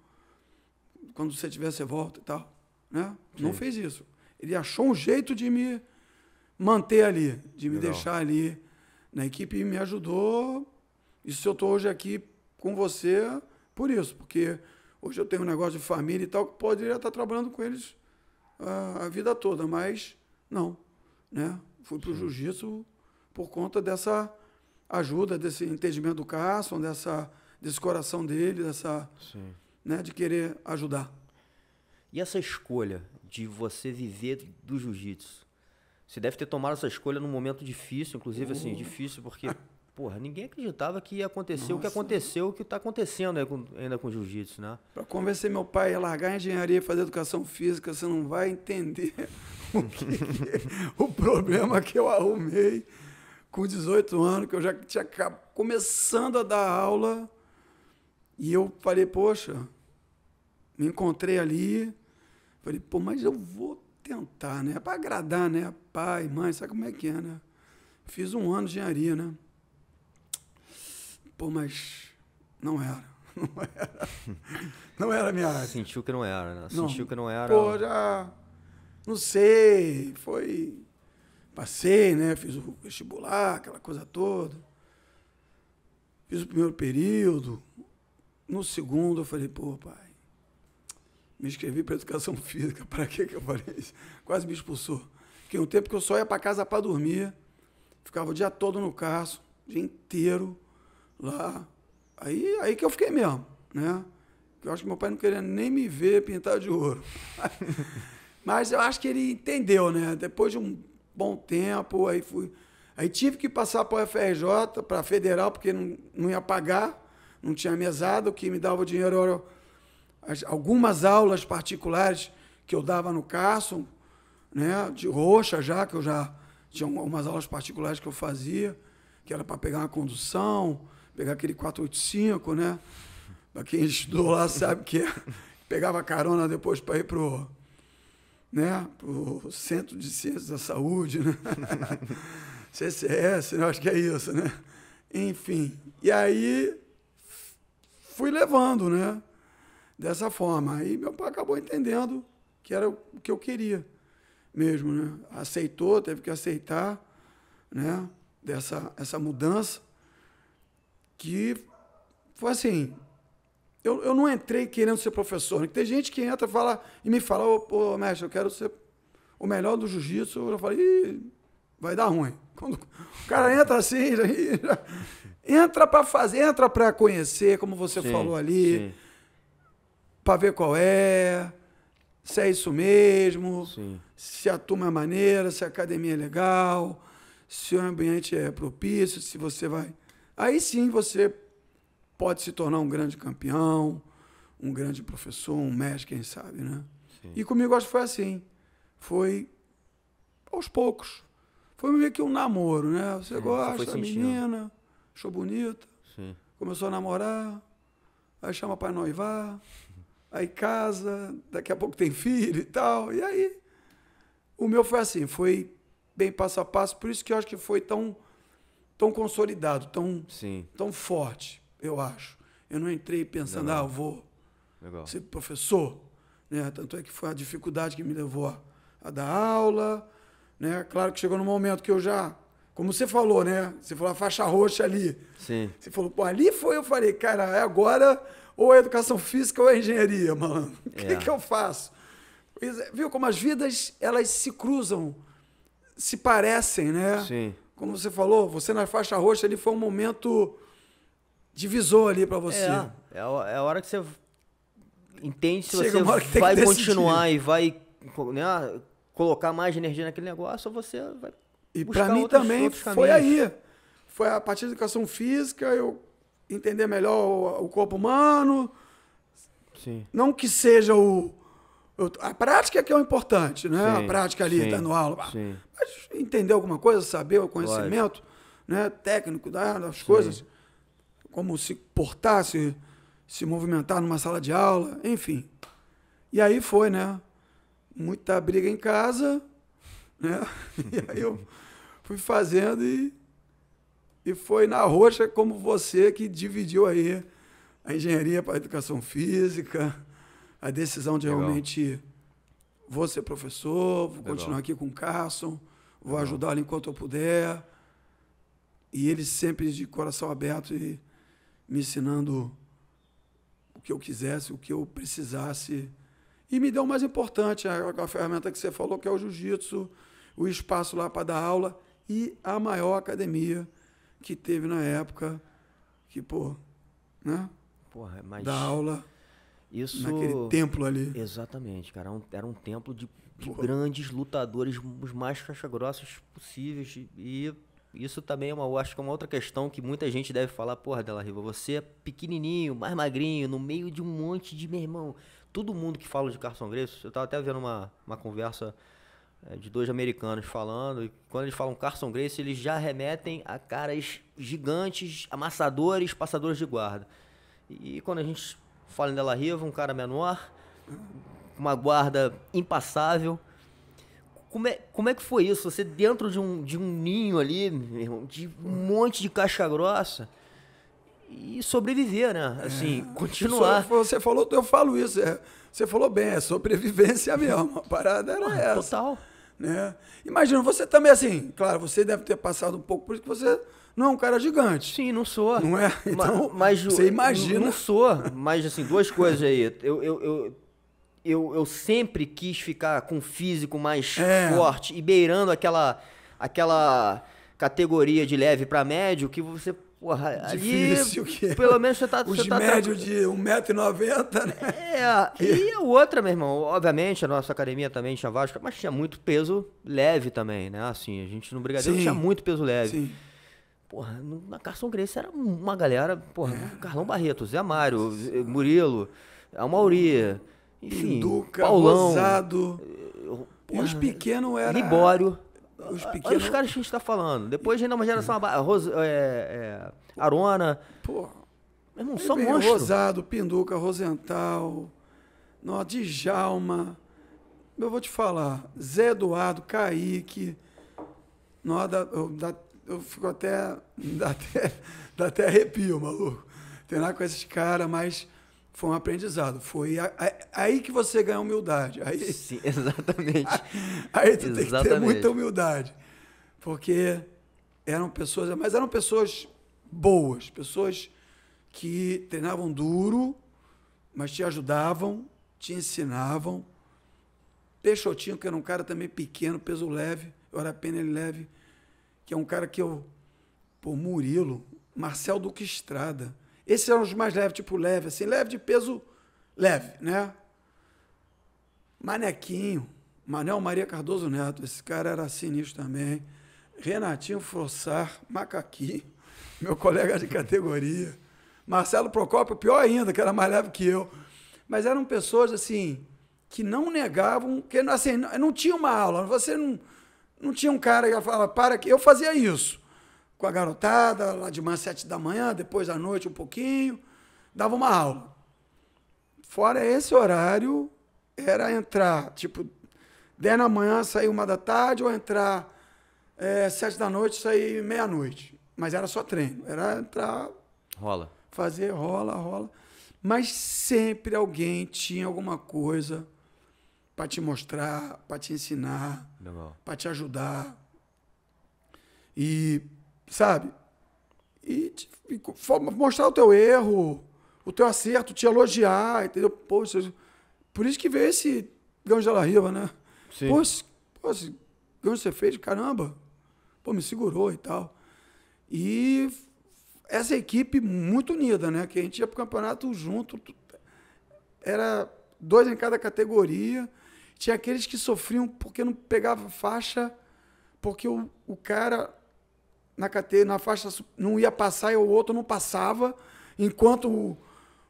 Quando você tiver, você volta e tal. Né? Não fez isso. Ele achou um jeito de me manter ali, de me Legal. deixar ali na equipe e me ajudou e se eu estou hoje aqui com você, por isso, porque hoje eu tenho um negócio de família e tal, que poderia estar tá trabalhando com eles a, a vida toda, mas não. Né? Fui para o jiu-jitsu por conta dessa ajuda, desse entendimento do Carson, dessa, desse coração dele, dessa, Sim. Né, de querer ajudar. E essa escolha de você viver do jiu-jitsu? Você deve ter tomado essa escolha num momento difícil, inclusive uh. assim, uhum. difícil porque porra, ninguém acreditava que ia acontecer Nossa. o que aconteceu, o que está acontecendo com, ainda com jiu-jitsu, né? Para convencer meu pai a largar a engenharia e fazer educação física, você não vai entender o, que que, o problema que eu arrumei com 18 anos, que eu já tinha começando a dar aula. E eu falei, poxa, me encontrei ali. Falei, pô, mas eu vou tentar, né? É Para agradar, né? Pai, mãe, sabe como é que é, né? Fiz um ano de engenharia, né? Pô, mas não era. Não era. Não era minha área. Sentiu que não era, né? Sentiu que não era. Pô, já. Não sei. Foi. Passei, né? Fiz o vestibular, aquela coisa toda. Fiz o primeiro período. No segundo, eu falei, pô, pai, me inscrevi para educação física. Para que que eu falei isso? Quase me expulsou. Fiquei um tempo que eu só ia para casa para dormir. Ficava o dia todo no carro, o dia inteiro lá. Aí, aí que eu fiquei mesmo, né? Eu acho que meu pai não queria nem me ver pintar de ouro. Mas eu acho que ele entendeu, né? Depois de um bom tempo, aí fui. Aí tive que passar para o FRJ, para a Federal, porque não, não ia pagar, não tinha mesada. O que me dava o dinheiro as, algumas aulas particulares que eu dava no Carson, né? De roxa já, que eu já tinha umas aulas particulares que eu fazia, que era para pegar uma condução, pegar aquele 485, né? Para quem estudou lá sabe que é. pegava carona depois para ir pro né, pro Centro de Ciências da Saúde, né? CCS, né? acho que é isso, né? Enfim, e aí fui levando, né? Dessa forma. Aí meu pai acabou entendendo que era o que eu queria mesmo, né? Aceitou, teve que aceitar, né? Dessa essa mudança que foi assim. Eu, eu não entrei querendo ser professor. Tem gente que entra fala, e me fala, ô, ô mestre, eu quero ser o melhor do jiu-jitsu. Eu falei, Ih, vai dar ruim. Quando o cara entra assim, já, já, entra para fazer, entra para conhecer, como você sim, falou ali, para ver qual é, se é isso mesmo, sim. se a turma é maneira, se a academia é legal, se o ambiente é propício, se você vai Aí sim você pode se tornar um grande campeão, um grande professor, um mestre, quem sabe, né? Sim. E comigo acho que foi assim. Foi aos poucos. Foi meio que um namoro, né? Você sim, gosta da menina, achou bonita, começou a namorar, aí chama para noivar, aí casa, daqui a pouco tem filho e tal. E aí, o meu foi assim, foi bem passo a passo, por isso que eu acho que foi tão tão consolidado, tão, Sim. tão forte, eu acho. Eu não entrei pensando, ah, eu vou Legal. ser professor. Né? Tanto é que foi a dificuldade que me levou a, a dar aula. Né? Claro que chegou no momento que eu já como você falou, né? Você falou a faixa roxa ali. Sim. Você falou, pô, ali foi, eu falei, cara, é agora ou é educação física ou é engenharia, mano. O que, é. que eu faço? É, viu como as vidas, elas se cruzam, se parecem, né? Sim como você falou, você na faixa roxa ali foi um momento divisor ali para você. É, é, é, a hora que você entende se Chega você vai continuar e vai né, colocar mais energia naquele negócio ou você vai. E para mim outros, também outros foi aí. Foi a partir da educação física eu entender melhor o, o corpo humano. Sim. Não que seja o. a prática é que é o importante, né? Sim, a prática ali, dando aula. Sim entender alguma coisa, saber o conhecimento né, técnico das coisas, como se portar, se, se movimentar numa sala de aula, enfim. E aí foi, né? Muita briga em casa, né? E aí eu fui fazendo e, e foi na roxa como você que dividiu aí a engenharia para a educação física, a decisão de Legal. realmente você ser professor, vou continuar aqui com o Carson vou ajudá-lo enquanto eu puder. E ele sempre de coração aberto e me ensinando o que eu quisesse, o que eu precisasse. E me deu o mais importante, a, a ferramenta que você falou, que é o jiu-jitsu, o espaço lá para dar aula e a maior academia que teve na época, que, pô, né? Porra, mas... Da aula. Isso... Naquele templo ali. Exatamente, cara. Era é um, era um templo de de grandes lutadores, os mais caixa grossos possíveis. E isso também é uma, eu acho que é uma outra questão que muita gente deve falar, porra, Della Riva, você é pequenininho, mais magrinho, no meio de um monte de meu irmão. Todo mundo que fala de Carson Grace, eu tava até vendo uma, uma conversa é, de dois americanos falando, e quando eles falam Carson Grace, eles já remetem a caras gigantes, amassadores, passadores de guarda. E quando a gente fala em Della Riva, um cara menor, uma guarda impassável. Como é, como é que foi isso? Você dentro de um, de um ninho ali, irmão, de um monte de caixa grossa e sobreviver, né? É. Assim, é, continuar. Você falou, eu falo isso, é, você falou bem, é sobrevivência mesmo. A parada era ah, essa. Total. Né? Imagina, você também assim, claro, você deve ter passado um pouco por isso que você não é um cara gigante. Sim, não sou. Não é? Então, mas, mas você imagina. Não sou, mas assim, duas coisas aí. Eu, eu, eu eu, eu sempre quis ficar com o físico mais é. forte e beirando aquela, aquela categoria de leve para médio que você Porra, Difícil ali, que é. pelo menos você tá... Os você tá médio tra... de 1,90m, né? É, que... e a outra, meu irmão, obviamente a nossa academia também tinha Vasco, mas tinha muito peso leve também, né? Assim, a gente no Brigadeiro Sim. tinha muito peso leve. Sim. Porra, na Carson Grace era uma galera, porra, é. Carlão Barreto, Zé Mário, Murilo, Almauri... Enfim, Duca, Paulão, Rosado. Eh, Porra, os ah, pequenos era Libório. Os ah, pequenos... Olha os caras que a gente tá falando. Depois ainda uma geração É, é, Arona. Pô, Meu irmão, só monstro. Rosado, Pinduca, Rosental. Nó, Djalma. Eu vou te falar. Zé Eduardo, Kaique. Nó, eu fico até. Dá até, dá até arrepio, maluco. lá com esses caras, mas foi um aprendizado. Foi a, a, aí que você ganha humildade. Aí, Sim, exatamente. aí tu exatamente. tem que ter muita humildade. Porque eram pessoas, mas eram pessoas boas, pessoas que treinavam duro, mas te ajudavam, te ensinavam. Peixotinho, que era um cara também pequeno, peso leve, eu era pena ele leve, que é um cara que eu. Pô, Murilo, Marcel Duque Estrada. Esses eram é os mais leves, tipo leve, assim, leve de peso leve, né? Manequinho, Manel Maria Cardoso Neto, esse cara era sinistro também. Renatinho Frossar, Macaquinho, meu colega de categoria. Marcelo Procópio, pior ainda, que era mais leve que eu. Mas eram pessoas, assim, que não negavam, que assim, não, não tinha uma aula. Você não, não tinha um cara que falava, para que. Eu fazia isso com a garotada, lá de manhã, sete da manhã, depois à noite um pouquinho, dava uma aula. Fora esse horário, era entrar, tipo, dez da manhã, sair uma da tarde, ou entrar é, sete da noite, sair meia-noite. Mas era só treino, era entrar... Rola. Fazer rola, rola. Mas sempre alguém tinha alguma coisa para te mostrar, para te ensinar, para te ajudar. E sabe? E, te, e mostrar o teu erro, o teu acerto, te elogiar, entendeu? Poxa, por isso que veio esse Ganjo da Riva, né? Sim. Pô, esse, pô, esse você fez, caramba. Pô, me segurou e tal. E essa equipe muito unida, né? Que a gente ia pro campeonato junto. Era dois em cada categoria. Tinha aqueles que sofriam porque não pegava faixa, porque o, o cara na categoria, na faixa não ia passar e o outro não passava, enquanto o,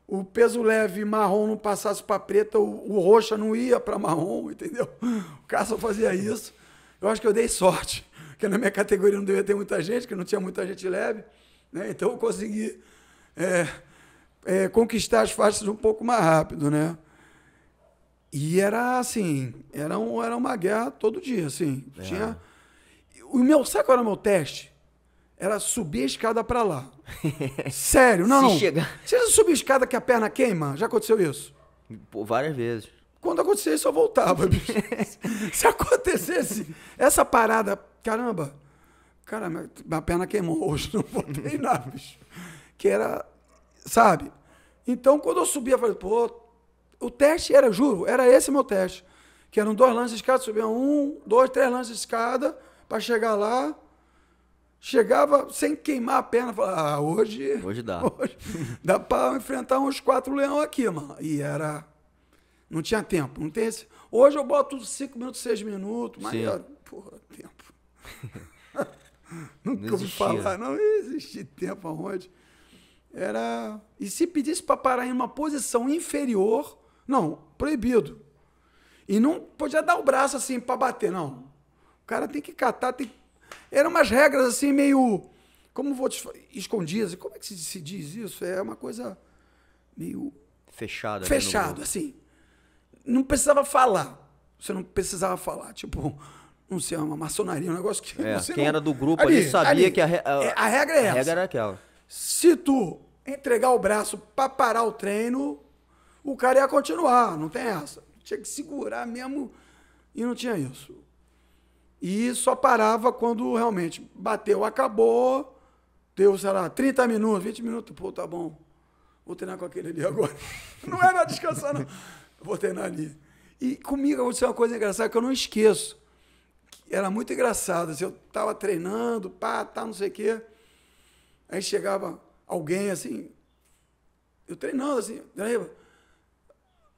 o peso leve marrom não passasse para preta, o, o, roxa não ia para marrom, entendeu? O cara só fazia isso. Eu acho que eu dei sorte, porque na minha categoria não devia ter muita gente, que não tinha muita gente leve, né? Então eu consegui é, é, conquistar as faixas um pouco mais rápido, né? E era assim, era, um, era uma guerra todo dia, assim. É. Tinha... O meu, sabe qual era o meu teste? era subir a escada para lá. Sério, não, Se não. Chegar... Você já subiu a escada que a perna queima? Já aconteceu isso? Pô, várias vezes. Quando acontecesse, eu voltava, bicho. Se acontecesse essa parada, caramba, cara, minha perna queimou hoje, não vou treinar, bicho. Que era, sabe? Então, quando eu subia, eu falei, pô, o teste era, juro, era esse meu teste. Que eram dois lances de escada, subia um, dois, três lances de escada para chegar lá Chegava sem queimar a perna, falava, ah, hoje. Hoje dá. Hoje dá para enfrentar uns quatro leões aqui, mano. E era. Não tinha tempo. Não tem esse... Hoje eu boto cinco minutos, seis minutos, mas. Era, porra, tempo. Nunca vou falar, não existe tempo aonde. Era. E se pedisse para parar em uma posição inferior, não, proibido. E não podia dar o braço assim para bater, não. O cara tem que catar, tem que eram umas regras assim meio. Como vou te escondidas? Como é que se, diz isso? É uma coisa meio. Fechada. Né, fechado, assim. Não precisava falar. Você não precisava falar. Tipo, não sei, uma maçonaria, um negócio que. É, quem não... era do grupo ali, ali sabia ali, que a, a, é, a, regra é essa. A regra era aquela. Se tu entregar o braço para parar o treino, o cara ia continuar, não tem essa. Tinha que segurar mesmo e não tinha isso. E só parava quando realmente bateu, acabou, deu, sei lá, 30 minutos, 20 minutos, pô, tá bom. Vou treinar com aquele ali agora. Não era é descansar, não. Vou treinar ali. E comigo aconteceu uma coisa engraçada que eu não esqueço. Era muito engraçado. Assim, eu tava treinando, pá, tá, não sei o quê. Aí chegava alguém assim, eu treinando assim,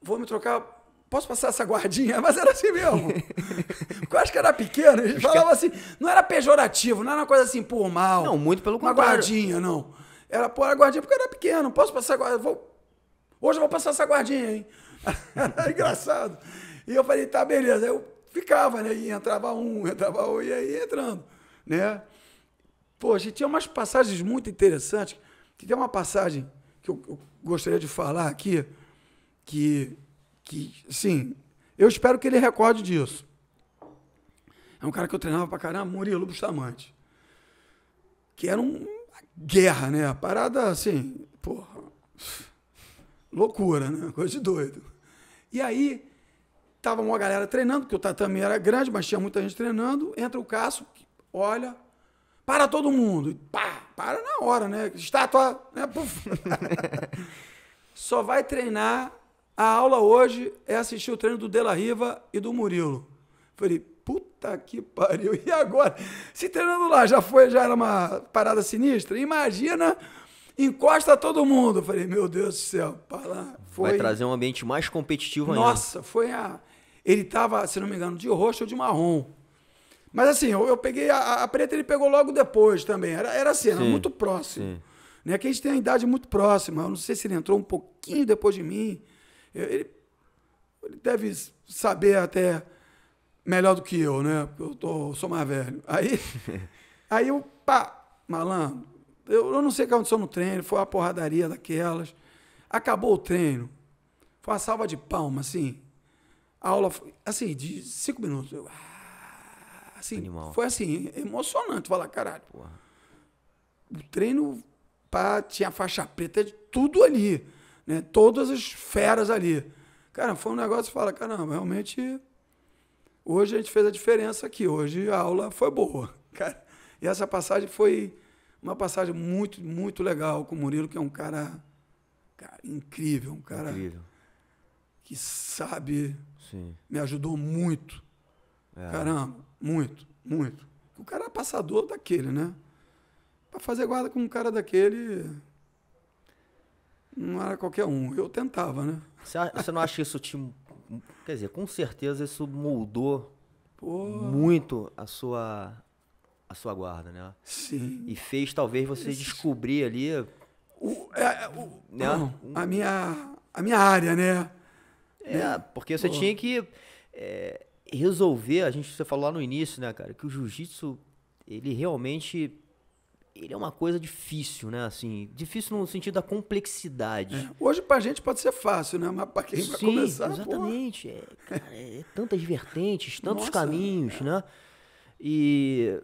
vou me trocar posso passar essa guardinha? Mas era assim mesmo. Porque eu acho que era pequeno, eles é- falavam assim, não era pejorativo, não era uma coisa assim, por mal. Não, muito pelo contrário. Uma guardinha, não. Era, pô, era guardinha porque era pequeno, posso passar vou Hoje eu vou passar essa guardinha, hein? Era é engraçado. E eu falei, tá, beleza. Eu ficava, né? E entrava um, entrava outro, e aí entrando, né? gente tinha umas passagens muito interessantes. Tem uma passagem que eu, eu gostaria de falar aqui, que que, sim, eu espero que ele recorde disso. É um cara que eu treinava pra caramba, Murilo Bustamante. Que era uma guerra, né? Parada assim, porra. Loucura, né? Coisa de doido. E aí, tava uma galera treinando, porque o tatame era grande, mas tinha muita gente treinando. Entra o Cássio, olha, para todo mundo. E pá, para na hora, né? Estátua, né? Só vai treinar a aula hoje é assistir o treino do Dela Riva e do Murilo. Falei, puta que pariu, e agora? Se treinando lá já foi, já era uma parada sinistra, imagina encosta todo mundo. Falei, meu Deus do céu, para lá. Foi... Vai trazer um ambiente mais competitivo ainda. Nossa, foi a. Ele tava, se não me engano, de roxo ou de marrom. Mas assim, eu, eu peguei a, a, preta, ele pegou logo depois também. Era, era assim, era sim, muito próximo. Né? Que a gente tem a idade muito próxima. Eu não sei se ele entrou um pouquinho depois de mim. Ele, ele deve saber até melhor do que eu, né? Eu tô, sou mais velho. Aí, aí eu, pá, malandro, eu, eu não sei o que aconteceu no treino, foi uma porradaria daquelas. Acabou o treino, foi uma salva de palmas, assim. A aula foi, assim, de cinco minutos. Eu, ah, assim, Animal. foi assim, emocionante falar, caralho. Porra. O treino, pá, tinha faixa preta, tudo ali né? Todas as feras ali. Cara, foi um negócio que fala, caramba, realmente hoje a gente fez a diferença aqui, hoje a aula foi boa, cara. E essa passagem foi uma passagem muito, muito legal com o Murilo, que é um cara, cara incrível, um cara incrível. que sabe, Sim. me ajudou muito. É. Caramba, muito, muito. O cara é passador daquele, né? Pra fazer guarda com um cara daquele, não era qualquer um. Eu tentava, né? Você, você não acha que isso te. Quer dizer, com certeza isso moldou muito a sua, a sua guarda, né? Sim. E fez talvez você descobrir ali. O, é, é, o, né? Não, a, minha, a minha área, né? É, né? porque você tinha que é, resolver, a gente você falou lá no início, né, cara, que o jiu-jitsu ele realmente ele é uma coisa difícil, né? Assim, difícil no sentido da complexidade. É. Hoje pra gente pode ser fácil, né? Mas pra quem Sim, vai começar, exatamente. É, cara, é tantas vertentes, tantos Nossa, caminhos, é. né? E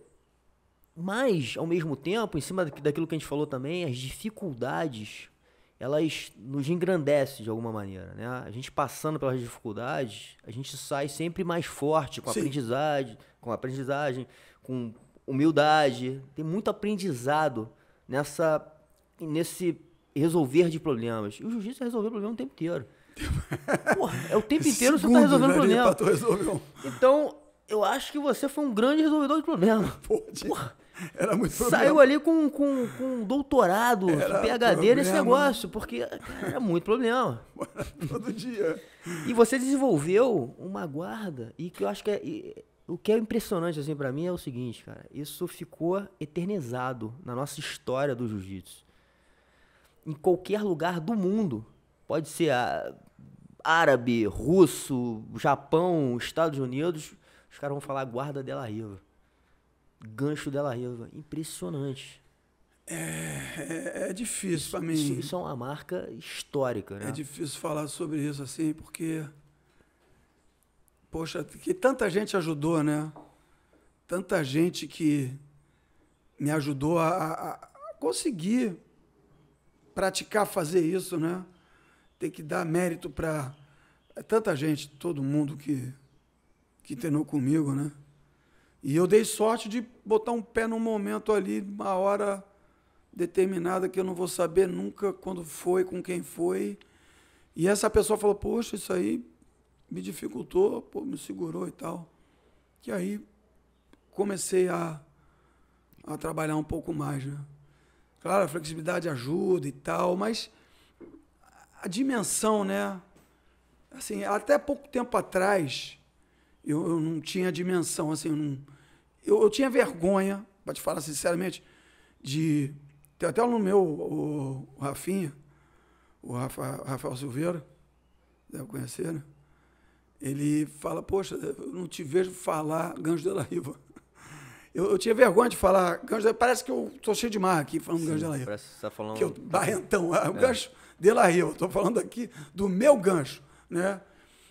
mas ao mesmo tempo, em cima daquilo que a gente falou também, as dificuldades elas nos engrandecem de alguma maneira, né? A gente passando pelas dificuldades, a gente sai sempre mais forte com a aprendizagem, com a aprendizagem, com humildade, tem muito aprendizado nessa nesse resolver de problemas. E o jiu-jitsu é resolver problema o tempo inteiro. Porra, é o tempo inteiro Segundo, você tá resolvendo problema. Então, eu acho que você foi um grande resolvedor de problema. Pode. Porra, era muito problema. Saiu ali com, com, com um doutorado, era PHD problema. nesse negócio, porque era muito problema. todo dia. E você desenvolveu uma guarda, e que eu acho que é, o que é impressionante assim para mim é o seguinte, cara, isso ficou eternizado na nossa história do jiu-jitsu. Em qualquer lugar do mundo, pode ser a, árabe, russo, Japão, Estados Unidos, os caras vão falar guarda dela riva. Gancho dela riva. Impressionante. É, é, é difícil para mim. Isso, isso, é uma marca histórica, né? É difícil falar sobre isso assim, porque Poxa, que tanta gente ajudou, né? Tanta gente que me ajudou a, a, conseguir praticar fazer isso, né? Tem que dar mérito para tanta gente, todo mundo que, que treinou comigo, né? E eu dei sorte de botar um pé num momento ali, uma hora determinada que eu não vou saber nunca quando foi, com quem foi. E essa pessoa falou: Poxa, isso aí me dificultou, pô, me segurou e tal. Que aí comecei a, a trabalhar um pouco mais, né? Claro, a flexibilidade ajuda e tal, mas a dimensão, né? Assim, até pouco tempo atrás, eu, eu não tinha dimensão, assim, eu, não, eu, eu tinha vergonha, para te falar sinceramente, de... Tem até no meu, o, o Rafinha, o Rafa, Rafael Silveira, deve conhecer, né? ele fala, poxa, eu não te vejo falar Ganjo de la Riva. Eu, eu tinha vergonha de falar Ganjo de... Parece que eu estou cheio de mar aqui falando Sim, Ganjo de la Riva. Parece que você está falando... Que eu, barrentão, é, o é. Gancho de la Riva. Estou falando aqui do meu gancho, né?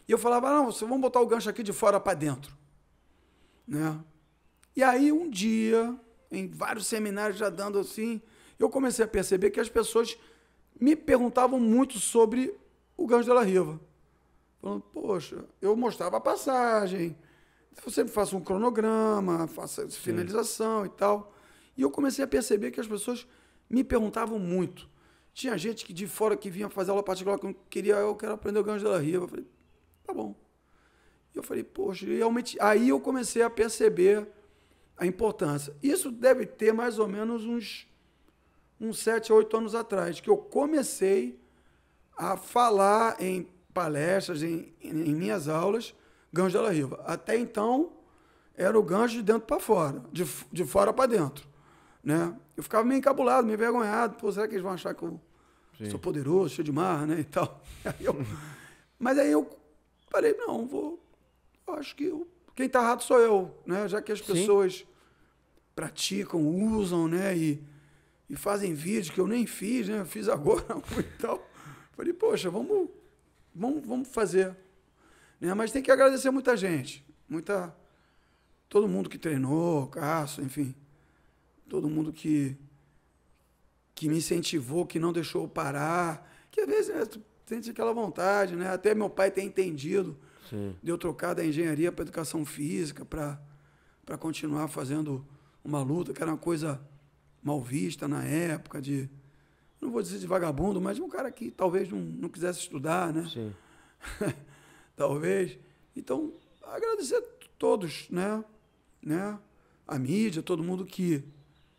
E eu falava, não, vamos botar o gancho aqui de fora para dentro, né? E aí, um dia, em vários seminários já dando assim, eu comecei a perceber que as pessoas me perguntavam muito sobre o Ganjo de la Riva. Falando, poxa, eu mostrava a passagem, então eu sempre faço um cronograma, faço finalização Sim. e tal. E eu comecei a perceber que as pessoas me perguntavam muito. Tinha gente que de fora que vinha fazer aula particular que eu queria, eu quero aprender o gancho da Riva. Eu falei, tá bom. E eu falei, poxa, realmente. Aí eu comecei a perceber a importância. Isso deve ter mais ou menos uns, uns 7, 8 anos atrás, que eu comecei a falar em palestras, em, em minhas aulas, Ganjo de Riva. Até então, era o gancho de dentro para fora, de, de fora para dentro. Né? Eu ficava meio encabulado, meio envergonhado. Pô, será que eles vão achar que eu Sim. sou poderoso, cheio de mar, né? E tal. Aí eu... mas aí eu falei, não, vou. Eu acho que eu... quem tá errado sou eu, né? Já que as pessoas praticam, usam, né? E, e fazem vídeo que eu nem fiz, né? Eu fiz agora e então, tal. Falei, poxa, vamos Vamos, vamos fazer. Né? Mas tem que agradecer muita gente. Muita. Todo mundo que treinou, Cássio, enfim. Todo mundo que, que me incentivou, que não deixou eu parar. Que às vezes né, sente aquela vontade, né? Até meu pai tem entendido Sim. de eu trocar da engenharia para educação física, para continuar fazendo uma luta, que era uma coisa mal vista na época, de não vou dizer de vagabundo, mas um cara que talvez não, não quisesse estudar, né? Sim. talvez. Então, agradecer a todos, né? né? A mídia, todo mundo que,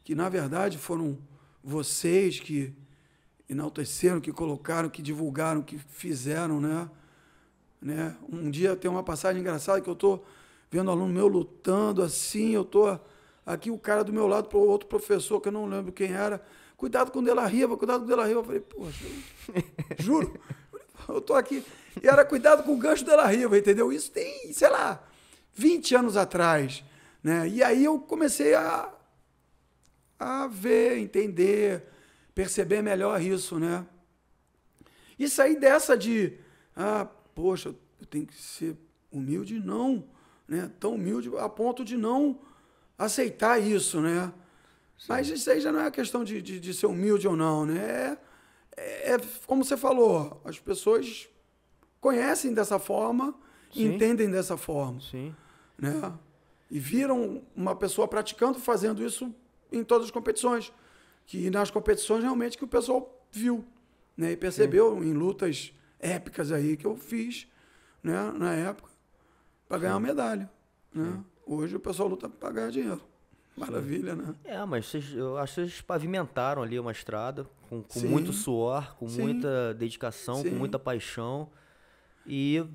que na verdade foram vocês que enalteceram, que colocaram, que divulgaram, que fizeram, né? né? Um dia tem uma passagem engraçada que eu estou vendo um aluno meu lutando assim, eu estou aqui o cara do meu lado, outro professor que eu não lembro quem era, cuidado com o Dela Riva, cuidado com o Dela Riva. Eu falei, poxa, juro, eu tô aqui. E era cuidado com o gancho Dela Riva, entendeu? Isso tem, sei lá, 20 anos atrás. Né? E aí eu comecei a, a ver, entender, perceber melhor isso, né? E sair dessa de, ah, poxa, eu tenho que ser humilde, não, né? Tão humilde a ponto de não aceitar isso, né? Mas isso aí já não é questão de, de, de ser humilde ou não, né? É, é, é, como você falou, as pessoas conhecem dessa forma, Sim. entendem dessa forma. Sim. Né? E viram uma pessoa praticando, fazendo isso em todas as competições. Que nas competições realmente que o pessoal viu, né? E percebeu Sim. em lutas épicas aí que eu fiz, né? Na época, para ganhar uma medalha, né? Hoje o pessoal luta para ganhar dinheiro. Maravilha, né? É, mas vocês, eu acho que vocês pavimentaram ali uma estrada com, com muito suor, com Sim. muita dedicação, Sim. com muita paixão. E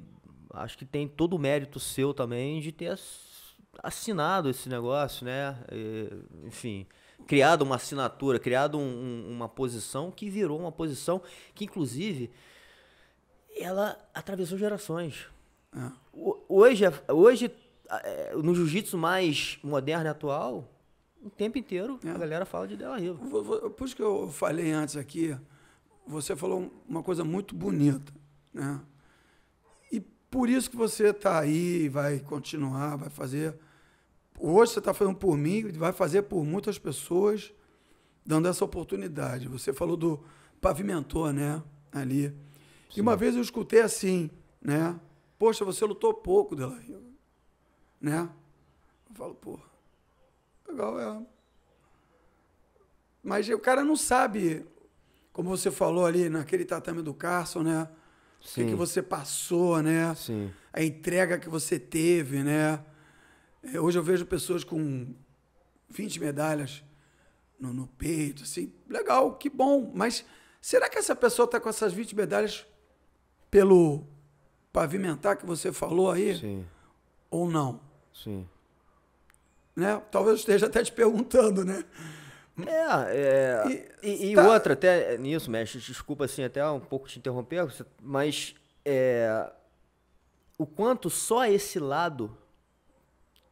acho que tem todo o mérito seu também de ter assinado esse negócio, né? E, enfim, criado uma assinatura, criado um, um, uma posição que virou uma posição que, inclusive, ela atravessou gerações. É. Hoje, é, hoje é, no jiu-jitsu mais moderno e atual, o tempo inteiro é. a galera fala de Della Riva. Por isso que eu falei antes aqui, você falou uma coisa muito bonita, né? E por isso que você está aí, vai continuar, vai fazer. Hoje você está fazendo por mim, vai fazer por muitas pessoas, dando essa oportunidade. Você falou do pavimentor, né? Ali. Sim. E uma vez eu escutei assim, né? Poxa, você lutou pouco, Della Riva. Né? Eu falo, pô, legal, é. Mas o cara não sabe, como você falou ali naquele tatame do Carson, né? Sim. O que, que você passou, né? Sim. A entrega que você teve, né? É, hoje eu vejo pessoas com 20 medalhas no, no peito, assim, legal, que bom. Mas será que essa pessoa está com essas 20 medalhas pelo pavimentar que você falou aí? Sim. Ou não? Sim. Né? Talvez esteja até te perguntando, né? É, é e, e, e tá... outra, até nisso, mestre, desculpa assim, até um pouco te interromper, mas é, o quanto só esse lado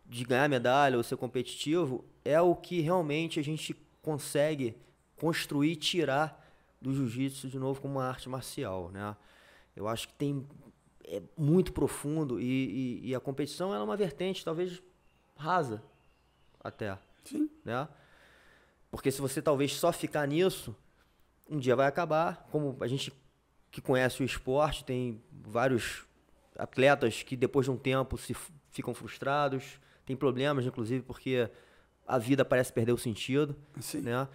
de ganhar medalha ou ser competitivo é o que realmente a gente consegue construir, tirar do jiu-jitsu de novo como uma arte marcial, né? Eu acho que tem é muito profundo e, e, e a competição é uma vertente talvez rasa até. Sim. Né? Porque se você talvez só ficar nisso, um dia vai acabar. Como a gente que conhece o esporte, tem vários atletas que depois de um tempo se ficam frustrados, tem problemas, inclusive, porque a vida parece perder o sentido. Sim. Né?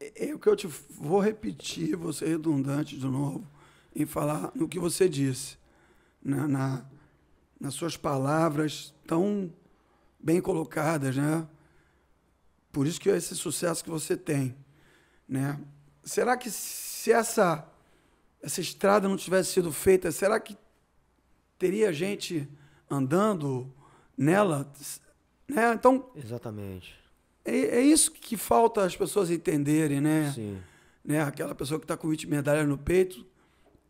É, é o que eu te vou repetir, vou ser redundante de novo, em falar no que você disse na, na, nas suas palavras tão bem colocadas, né? Por isso que é esse sucesso que você tem, né? Será que se essa essa estrada não tivesse sido feita, será que teria gente andando nela, né? Então Exatamente. É, é isso que falta as pessoas entenderem, né? Sim. Né? Aquela pessoa que está com 20 medalhas no peito,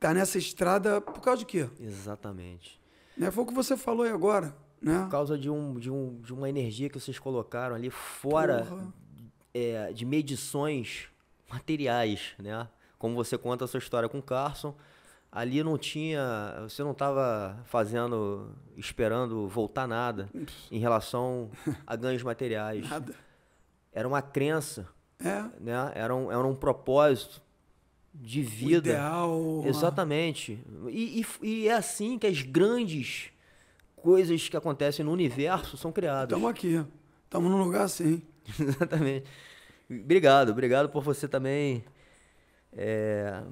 tá nessa estrada por causa de quê? Exatamente. Né? Foi o que você falou aí agora. Né? Por causa de, um, de, um, de uma energia que vocês colocaram ali fora é, de medições materiais, né? Como você conta a sua história com o Carson, ali não tinha, você não estava fazendo, esperando voltar nada em relação a ganhos materiais. Nada. Era uma crença, é. né? Era um, era um propósito de vida. O ideal. Exatamente. E, e, e, é assim que as grandes coisas que acontecem no universo são criadas. Estamos aqui. Estamos num lugar assim. Exatamente. Obrigado, obrigado por você também. É...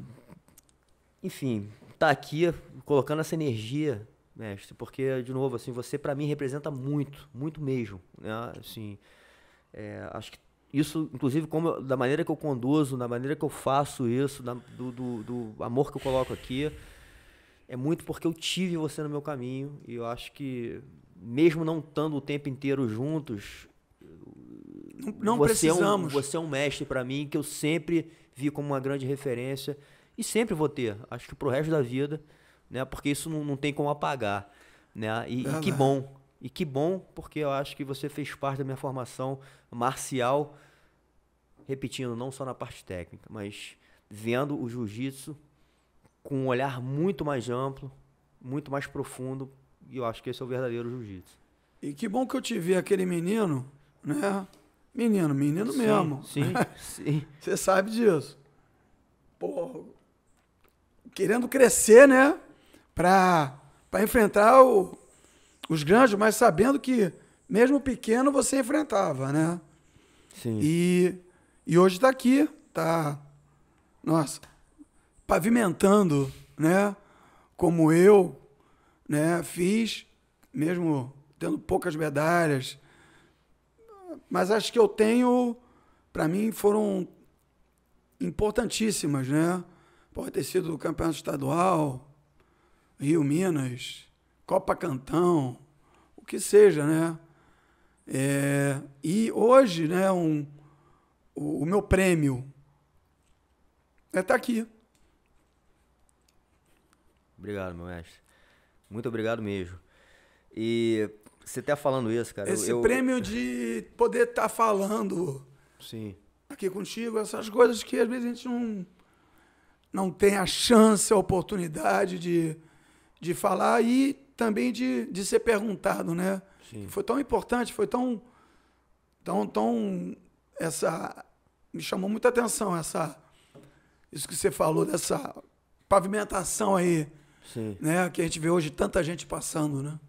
Enfim, estar tá aqui colocando essa energia, mestre, porque, de novo, assim, você para mim representa muito, muito mesmo. Né? Assim, é, acho que isso, inclusive, como da maneira que eu conduzo, da maneira que eu faço isso, da, do, do, do, amor que eu coloco aqui, é muito porque eu tive você no meu caminho. E eu acho que, mesmo não estando o tempo inteiro juntos, não, não você precisamos. É um, você é um mestre para mim que eu sempre vi como uma grande referência e sempre vou ter. Acho que pro resto da vida, né? Porque isso não, não tem como apagar, né? E, e que bom e que bom, porque eu acho que você fez parte da minha formação marcial, repetindo, não só na parte técnica, mas vendo o jiu-jitsu com um olhar muito mais amplo, muito mais profundo, e eu acho que esse é o verdadeiro jiu-jitsu. E que bom que eu te vi aquele menino, né? Menino, menino sim, mesmo. Sim, sim. Você sabe disso. Pô, querendo crescer, né? Pra, pra enfrentar o, os grandes, mas sabendo que mesmo pequeno você enfrentava, né? Sim. E, e hoje está aqui, tá, nossa, pavimentando, né? Como eu, né? Fiz, mesmo tendo poucas medalhas, mas acho que eu tenho, para mim, foram importantíssimas, né? Pode ter sido o campeonato estadual, Rio Minas, Copa Cantão, o que seja, né? É, e hoje, né, um, o, o meu prêmio é estar tá aqui. Obrigado, meu mestre. Muito obrigado mesmo. E você tá falando isso, cara. Esse eu, prêmio de poder estar tá falando Sim. aqui contigo, essas coisas que às vezes a gente não, não tem a chance, a oportunidade de, de falar e também de, de ser perguntado, né? Sim. Foi tão importante, foi tão, tão, tão essa me chamou muita atenção essa isso que você falou dessa pavimentação aí, Sim. né? Que a gente vê hoje tanta gente passando, né?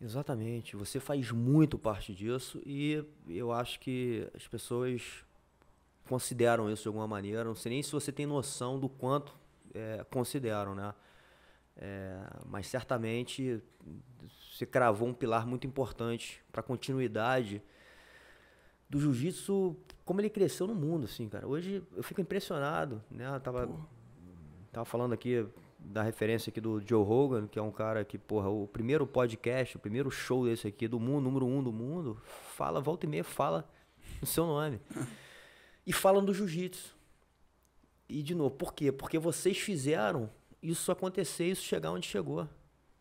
Exatamente. Você faz muito parte disso e eu acho que as pessoas consideram isso de alguma maneira. Não sei nem se você tem noção do quanto é, consideram, né? É, mas certamente você cravou um pilar muito importante para a continuidade do jiu-jitsu, como ele cresceu no mundo, assim, cara. Hoje eu fico impressionado, né? Eu tava, tava falando aqui da referência aqui do Joe Rogan, que é um cara que, porra, o primeiro podcast, o primeiro show desse aqui do mundo, número um do mundo, fala, volta e meia, fala no seu nome. e falam do jiu-jitsu. E de novo, por quê? Porque vocês fizeram isso acontecer, isso chegar onde chegou.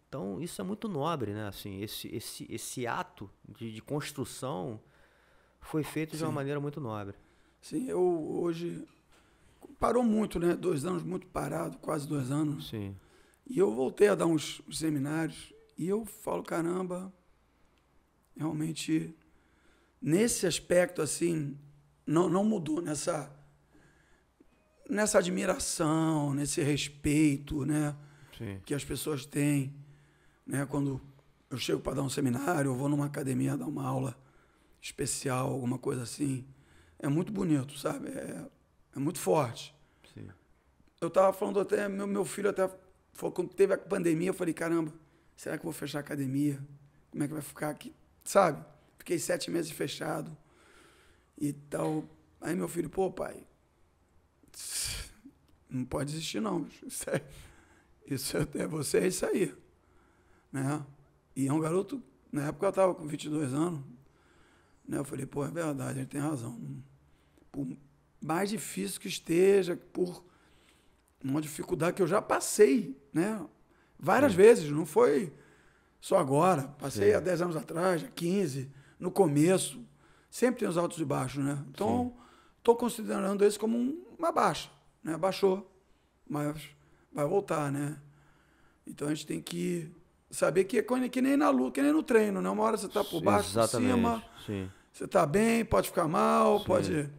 Então, isso é muito nobre, né? Assim, esse, esse, esse ato de, de construção foi feito Sim. de uma maneira muito nobre. Sim, eu hoje. Parou muito, né? Dois anos muito parado, quase dois anos. Sim. E eu voltei a dar uns, uns seminários e eu falo, caramba, realmente, nesse aspecto, assim, não, não mudou, nessa nessa admiração, nesse respeito, né? Que as pessoas têm, né? Quando eu chego para dar um seminário, eu vou numa academia dar uma aula especial, alguma coisa assim. É muito bonito, sabe? É, é muito forte. Sim. Eu tava falando até, meu, meu filho até falou, quando teve a pandemia, eu falei, caramba, será que eu vou fechar a academia? Como é que vai ficar aqui? Sabe? Fiquei sete meses fechado e tal. Aí meu filho, pô, pai, não pode existir, não. Isso é, isso é, é você, é isso aí. Né? E é um garoto, na época eu estava com 22 anos, né? eu falei, pô, é verdade, ele tem razão. Por mais difícil que esteja, por uma dificuldade que eu já passei, né? Várias Sim. vezes, não foi só agora. Passei Sim. há 10 anos atrás, há 15, no começo. Sempre tem os altos e baixos, né? Então, estou considerando esse como uma baixa né? Baixou, mas vai voltar, né? Então a gente tem que saber que é que nem na luta, que nem no treino, né? Uma hora você tá por baixo, por cima. Sim. Você tá bem, pode ficar mal, Sim. pode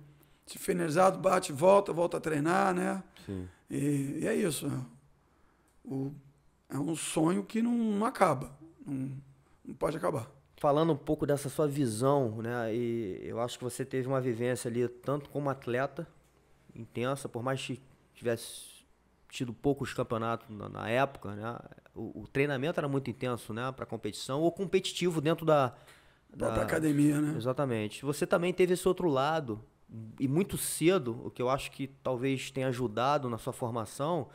se finalizado, bate, volta, volta a treinar, né? Sim. E, e é isso. Né? O, é um sonho que não, não acaba. Não, não pode acabar. Falando um pouco dessa sua visão, né? E eu acho que você teve uma vivência ali, tanto como atleta, intensa, por mais que tivesse tido poucos campeonatos na, na época, né? O, o, treinamento era muito intenso, né? Para competição ou competitivo dentro da, da academia, né? Exatamente. Você também teve esse outro lado e muito cedo, o que eu acho que talvez tenha ajudado na sua formação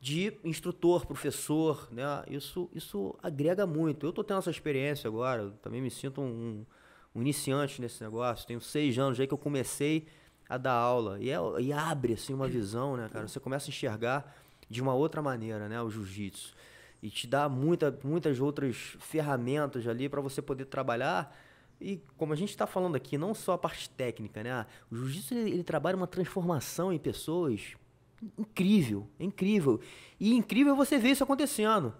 de instrutor, professor, né? Isso, isso agrega muito. Eu estou tendo essa experiência agora, também me sinto um, um iniciante nesse negócio. Tenho seis anos já que eu comecei a dar aula. E, é, e abre, assim, uma visão, né, cara? Você começa a enxergar de uma outra maneira, né, o jiu-jitsu. E te dá muita, muitas outras ferramentas ali para você poder trabalhar e como a gente está falando aqui, não só a parte técnica, né? O jiu-jitsu ele, ele, trabalha uma transformação em pessoas incrível, incrível. E incrível você ver isso acontecendo.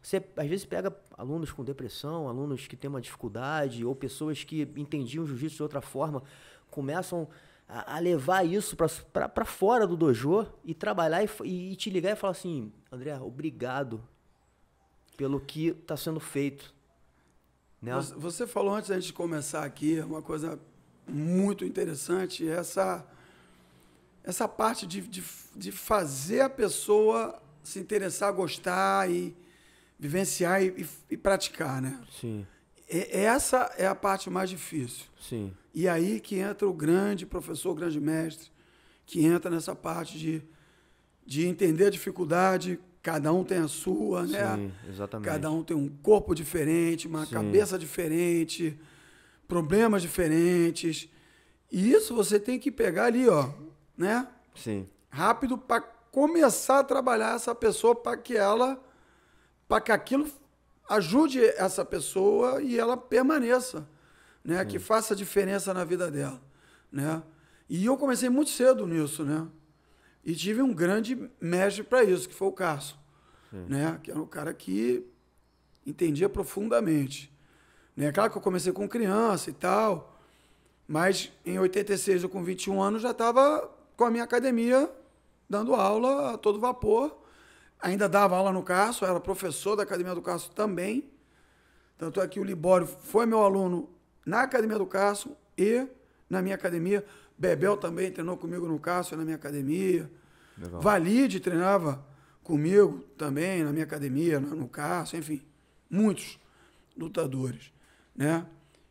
Você às vezes pega alunos com depressão, alunos que têm uma dificuldade ou pessoas que entendiam o jiu-jitsu de outra forma, começam a, a levar isso para fora do dojo e trabalhar e, e, te ligar e falar assim, André, obrigado pelo que está sendo feito. Né? Você falou antes da gente começar aqui uma coisa muito interessante, essa essa parte de, de, de fazer a pessoa se interessar, gostar e vivenciar e, e, e praticar, né? Sim. É, é essa é a parte mais difícil. Sim. E aí que entra o grande professor, o grande mestre, que entra nessa parte de, de entender a dificuldade, cada um tem a sua, né? Sim, exatamente. Cada um tem um corpo diferente, uma Sim. cabeça diferente, problemas diferentes. E isso você tem que pegar ali, ó, né? Sim. Rápido para começar a trabalhar essa pessoa para que ela para que aquilo ajude essa pessoa e ela permaneça, né? Hum. Que faça diferença na vida dela, né? E eu comecei muito cedo nisso, né? E tive um grande mestre para isso, que foi o Carso, hum. né? Que era um cara que entendia profundamente, né? Claro que eu comecei com criança e tal, mas em 86 eu com 21 anos já estava com a minha academia dando aula a todo vapor ainda dava aula no Carso, era professor da Academia do Carso também. Tanto é que o Libório foi meu aluno na Academia do Carso e na minha academia. Bebel também treinou comigo no Carso e na minha academia. Legal. Valide treinava comigo também na minha academia, no Carso, enfim. Muitos lutadores, né?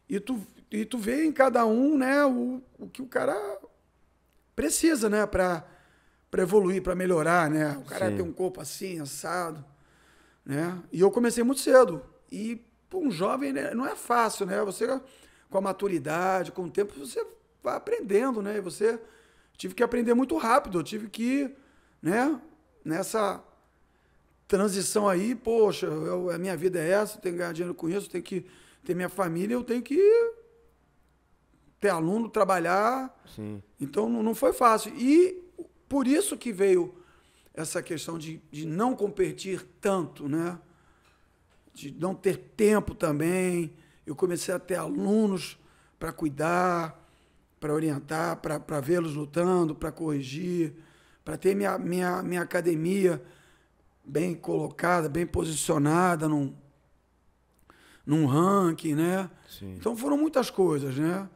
E tu, e tu vê em cada um, né, o, o que o cara precisa, né, para para evoluir, para melhorar, né? O cara Sim. tem um corpo assim, assado, né? E eu comecei muito cedo. E para um jovem né, não é fácil, né? Você com a maturidade, com o tempo você vai aprendendo, né? E você tive que aprender muito rápido, eu tive que, né, nessa transição aí, poxa, eu, a minha vida é essa, eu tenho que ganhar dinheiro com isso, eu tenho que ter minha família, eu tenho que ter aluno, trabalhar. Sim. Então não, não foi fácil. E por isso que veio essa questão de, de não competir tanto, né? de não ter tempo também. Eu comecei a ter alunos para cuidar, para orientar, para vê-los lutando, para corrigir, para ter minha, minha, minha academia bem colocada, bem posicionada num, num ranking, né? Sim. Então foram muitas coisas, né?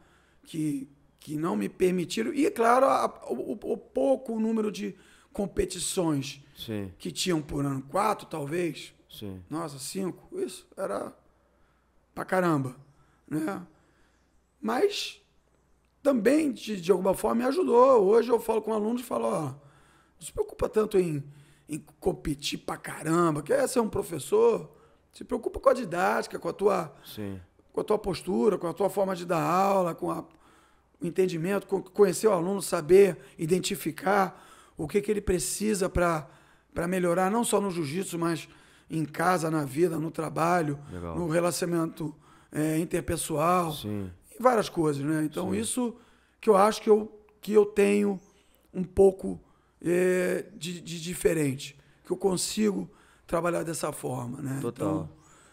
Que, que não me permitiram. E, claro, a, o, o, pouco número de competições Sim. que tinham por ano. Quatro, talvez. Sim. Nossa, cinco. Isso era pra caramba. Né? Mas também, de, de alguma forma, me ajudou. Hoje eu falo com alunos e falo, ó, não se preocupa tanto em, em competir pra caramba. Quer ser um professor? Se preocupa com a didática, com a tua... Sim com a tua postura, com a tua forma de dar aula, com a o entendimento, conhecer o aluno, saber identificar o que, que ele precisa para melhorar, não só no jiu-jitsu, mas em casa, na vida, no trabalho, Legal. no relacionamento é, interpessoal, Sim. várias coisas, né? Então, Sim. isso que eu acho que eu, que eu tenho um pouco é, de, de, diferente, que eu consigo trabalhar dessa forma, né? Total.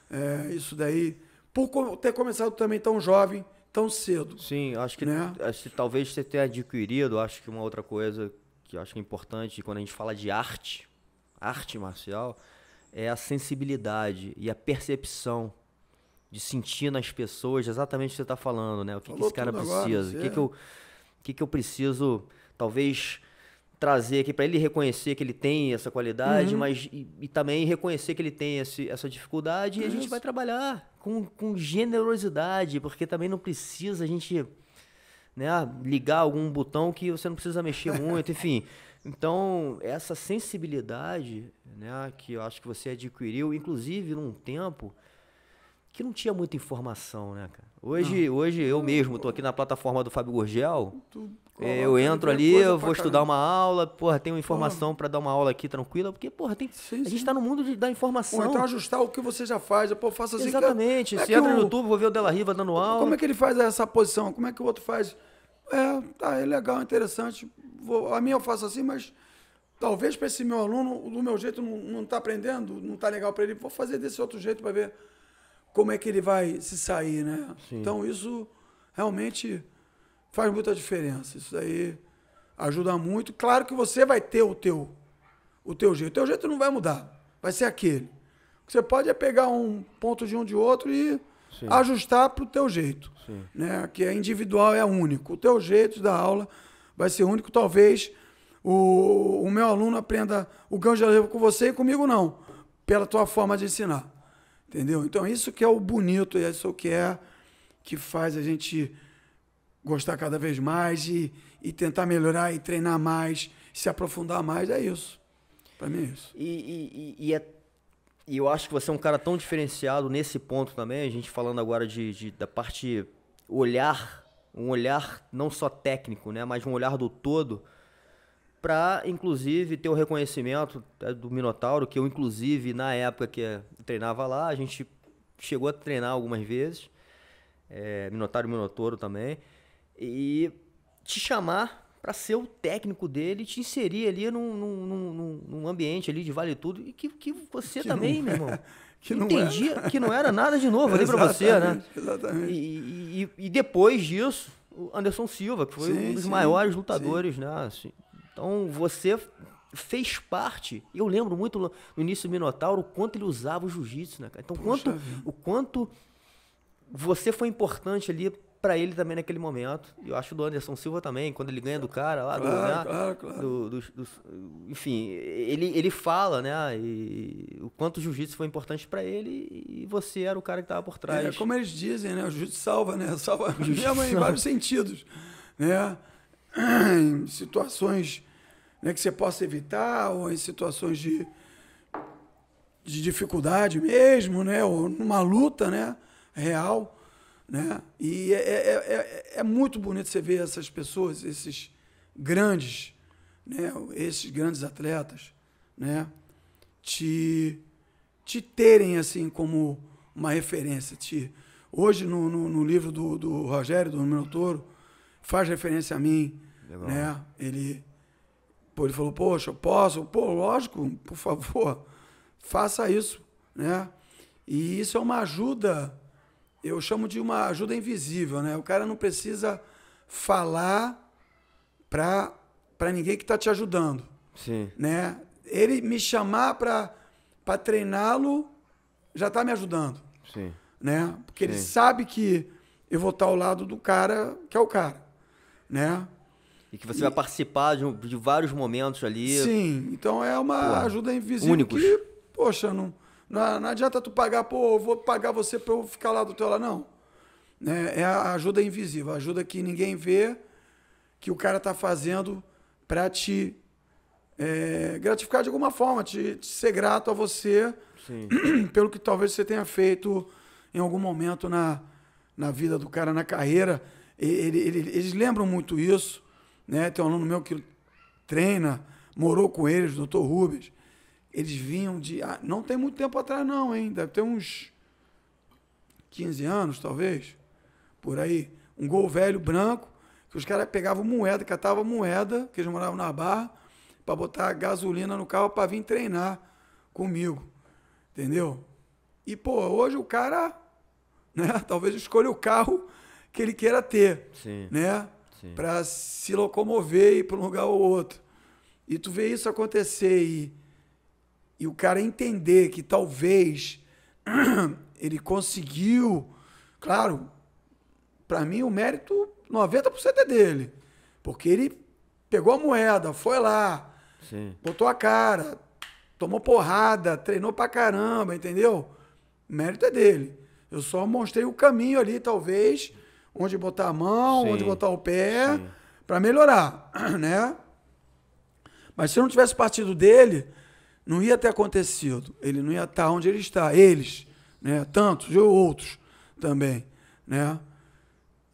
Então, é, isso daí, por ter começado também tão jovem, tão cedo. Sim, acho que, né? acho que talvez você tenha adquirido, acho que uma outra coisa que eu acho que é importante quando a gente fala de arte, arte marcial, é a sensibilidade e a percepção de sentir nas pessoas exatamente o que você está falando, né? O que, que esse cara precisa, agora, o que, é. que, eu, o que, que eu preciso, talvez trazer aqui para ele reconhecer que ele tem essa qualidade, uhum. mas e, e, também reconhecer que ele tem esse, essa dificuldade é e a gente vai trabalhar com, com generosidade, porque também não precisa a gente né, ah, ligar algum botão que você não precisa mexer muito, enfim. Então, essa sensibilidade né, que eu acho que você adquiriu, inclusive num tempo que não tinha muita informação, né, cara? Hoje, hoje eu mesmo estou aqui na plataforma do Fábio Gorgel. Tu é, eu entro ali, eu vou estudar caramba. uma aula, porra, tenho informação para dar uma aula aqui tranquila, porque, porra, tem, sim, a gente está tá no mundo de, da informação. Pô, então ajustar o que você já faz, eu, pô, faço assim. Exatamente, que, é se entra no YouTube, vou ver o Della Riva dando aula. Como é que ele faz essa posição? Como é que o outro faz? É, tá, é legal, interessante. Vou, a minha eu faço assim, mas talvez para esse meu aluno, do meu jeito, não, não tá aprendendo, não tá legal para ele. Vou fazer desse outro jeito para ver como é que ele vai se sair, né? Sim. Então, isso realmente faz muita diferença. Isso aí ajuda muito. Claro que você vai ter o teu, o teu jeito. O teu jeito não vai mudar, vai ser aquele. você pode é pegar um ponto de um de outro e Sim. ajustar para o teu jeito. Né? Que é individual, é único. O teu jeito da aula vai ser único. Talvez o, o meu aluno aprenda o gancho de com você e comigo não. Pela tua forma de ensinar. Entendeu? Então, isso que é o bonito, é isso que é que faz a gente gostar cada vez mais e, e tentar melhorar e treinar mais, se aprofundar mais. É isso. Para mim é isso. E, e, e, é, e, eu acho que você é um cara tão diferenciado nesse ponto também, a gente falando agora de, de da parte olhar, um olhar não só técnico, né, mas um olhar do todo para inclusive ter o reconhecimento é, do Minotauro, que eu inclusive na época que eh, treinava lá, a gente chegou a treinar algumas vezes. É, Minotauro e Minotouro também e te chamar para ser o técnico dele, te inserir ali num, num, num, num, ambiente ali de vale tudo, e que, que você que também, não, meu é. irmão, que entendia não é. que não era nada de novo ali para você, né? Exatamente. E, e, e, depois disso, o Anderson Silva, que foi sim, um dos sim, maiores lutadores, sim. né? Assim, então você fez parte, eu lembro muito no início do Minotauro, o quanto ele usava o jiu-jitsu, né, cara? Então, quanto, o quanto você foi importante ali para ele também naquele momento. E eu acho do Anderson Silva também, quando ele ganha do cara lá, claro, do, né, claro, claro. Do, do, do, enfim, ele, ele fala, né, e, o quanto o jiu-jitsu foi importante para ele e você era o cara que estava por é, trás. É, como eles dizem, né, o jiu-jitsu salva, né, salva mesmo em vários sentidos, né, em situações né, que você possa evitar ou em situações de, de dificuldade mesmo, né, ou numa luta, né, real né? E é, é, é, é, é muito bonito você ver essas pessoas, esses grandes, né? esses grandes atletas, né? te, te terem assim como uma referência. Te, hoje, no, no, no livro do, do Rogério, do Romero Toro, faz referência a mim. Né? Ele, pô, ele falou, poxa, eu posso? Pô, lógico, por favor, faça isso. Né? E isso é uma ajuda eu chamo de uma ajuda invisível, né? O cara não precisa falar para para ninguém que está te ajudando. Sim. Né? Ele me chamar para treiná-lo já está me ajudando. Sim. Né? Porque Sim. ele sabe que eu vou estar tá ao lado do cara que é o cara. Né? E que você e... vai participar de, de, vários momentos ali. Sim, então é uma Pô, ajuda invisível. Únicos. Que, poxa, não, não, não adianta tu pagar, pô, vou pagar você para eu ficar lá do teu lado. Não. É, é a ajuda invisível, a ajuda que ninguém vê, que o cara tá fazendo para te é, gratificar de alguma forma, te, te ser grato a você Sim. pelo que talvez você tenha feito em algum momento na, na vida do cara, na carreira. Ele, ele, eles lembram muito isso. Né? Tem um aluno meu que treina, morou com eles, doutor Rubens. Eles vinham de. Ah, não tem muito tempo atrás, não, hein? Deve ter uns 15 anos, talvez. Por aí. Um gol velho branco, que os caras pegavam moeda, catavam moeda, que eles moravam na barra, para botar gasolina no carro para vir treinar comigo. Entendeu? E, pô, hoje o cara, né? Talvez escolha o carro que ele queira ter, Sim. né? Para se locomover e ir para um lugar ou outro. E tu vê isso acontecer e e o cara entender que talvez ele conseguiu, claro, para mim o mérito 90% é dele, porque ele pegou a moeda, foi lá, Sim. botou a cara, tomou porrada, treinou pra caramba, entendeu? O mérito é dele. Eu só mostrei o caminho ali, talvez, onde botar a mão, Sim. onde botar o pé, para melhorar, né? Mas se eu não tivesse partido dele, não ia ter acontecido. Ele não ia estar onde ele está. Eles, né? Tantos outros também, né?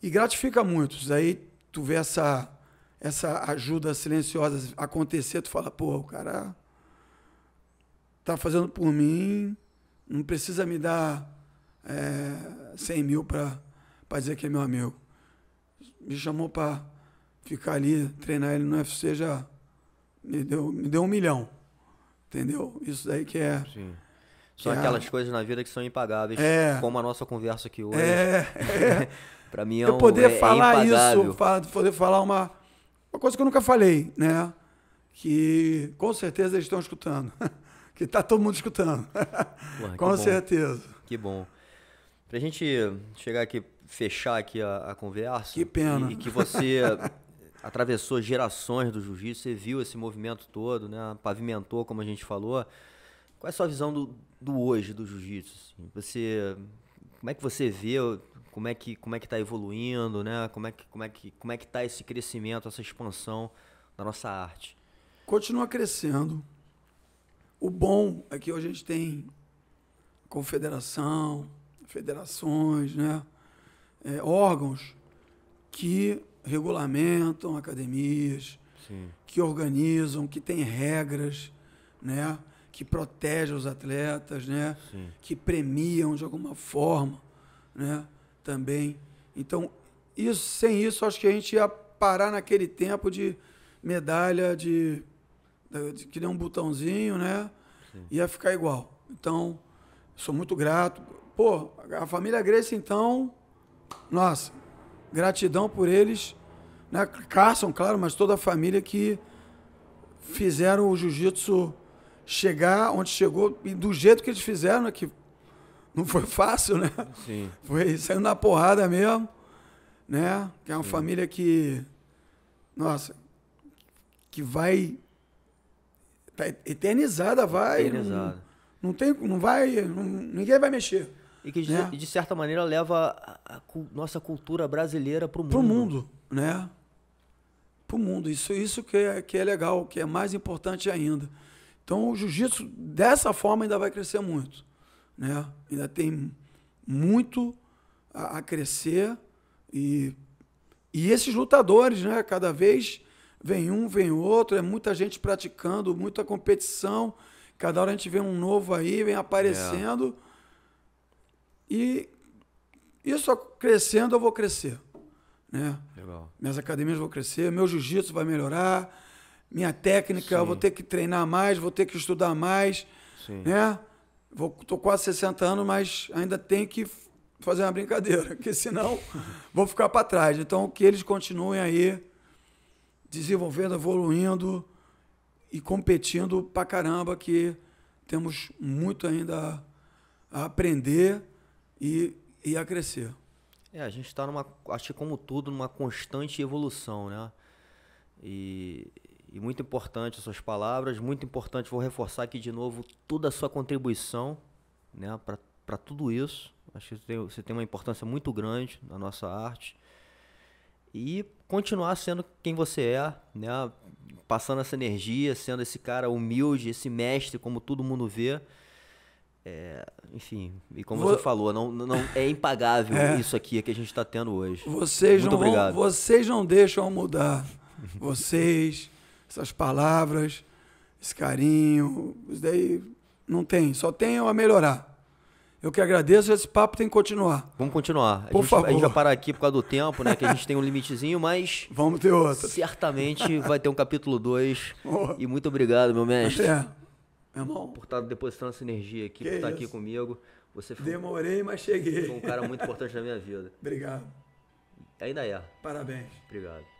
E gratifica muito. aí tu vê essa essa ajuda silenciosa acontecer, tu fala, pô, o cara tá fazendo por mim, não precisa me dar é, 100 mil para dizer que é meu amigo. Me chamou para ficar ali, treinar ele no UFC, já me deu, me deu um milhão. Entendeu? Isso daí que é. Sim. São é aquelas coisas na vida que são impagáveis, é... como a nossa conversa aqui hoje. É. é. para mim é eu poder é falar isso, poder falar uma, uma coisa que eu nunca falei, né? Que com certeza eles estão escutando. que tá todo mundo escutando. Ué, com que certeza. Bom. Que bom. Pra gente chegar aqui, fechar aqui a, a conversa. Que pena. E, e que você atravessou gerações do jiu-jitsu, você viu esse movimento todo, né? Pavimentou, como a gente falou. Qual é a sua visão do, do hoje do jiu-jitsu? Assim? Você como é que você vê, como é que como é que está evoluindo, né? Como é que como é que como é que está esse crescimento, essa expansão da nossa arte? Continua crescendo. O bom é que hoje a gente tem confederação, federações, né? É, órgãos que regulamentam academias, Sim. que organizam, que têm regras, né? que protegem os atletas, né? que premiam de alguma forma né? também. Então, isso, sem isso, acho que a gente ia parar naquele tempo de medalha de, de, de que nem um botãozinho, né? Sim. Ia ficar igual. Então, sou muito grato. Pô, a família Grace, então, nossa, gratidão por eles né? Carson, claro, mas toda a família que fizeram o jiu-jitsu chegar onde chegou e do jeito que eles fizeram, né? que não foi fácil, né? Sim. Foi saindo na porrada mesmo, né? Que é uma Sim. família que, nossa, que vai tá eternizada, vai. Eternizada. Não, não, tem, não vai, não, ninguém vai mexer. E que, de, né? de certa maneira, leva a, a, a nossa cultura brasileira para o mundo. Para o mundo, né? para o mundo. Isso, isso que, é, que é legal, que é mais importante ainda. Então o jiu-jitsu, dessa forma, ainda vai crescer muito. Né? Ainda tem muito a, a crescer e, e esses lutadores, né? cada vez vem um, vem outro, é muita gente praticando, muita competição. Cada hora a gente vê um novo aí, vem é. aparecendo. É. E isso crescendo, eu vou crescer. Né? Legal. Minhas academias vão crescer, meu jiu-jitsu vai melhorar, minha técnica, Sim. eu vou ter que treinar mais, vou ter que estudar mais. Sim. Né? Vou, tô quase 60 anos, mas ainda tenho que fazer uma brincadeira, porque senão vou ficar para trás. Então, que eles continuem aí desenvolvendo, evoluindo e competindo pra caramba, que temos muito ainda a aprender e, e a crescer. É, a gente está numa, acho que como tudo, numa constante evolução, né? E, e muito importante as suas palavras, muito importante, vou reforçar aqui de novo toda a sua contribuição né, para tudo isso. Acho que você tem, você tem uma importância muito grande na nossa arte. E continuar sendo quem você é, né, passando essa energia, sendo esse cara humilde, esse mestre, como todo mundo vê é, enfim, e como você falou, não, não é impagável é. isso aqui que a gente está tendo hoje. Vocês Muito não obrigado. Vão, vocês não deixam mudar. Vocês, essas palavras, esse carinho, isso daí não tem. Só tem a melhorar. Eu que agradeço, esse papo tem que continuar. Vamos continuar. Por a, gente, favor. a gente vai parar aqui por causa do tempo, né? Que a gente tem um limitezinho, mas. Vamos ter outro. Certamente vai ter um capítulo 2. E muito obrigado, meu mestre. Até. Meu irmão. Por estar tá depositando essa energia aqui, por estar tá isso? aqui comigo. Você foi, Demorei, mas cheguei. Foi um cara muito importante na minha vida. Obrigado. Ainda é. Parabéns. Obrigado.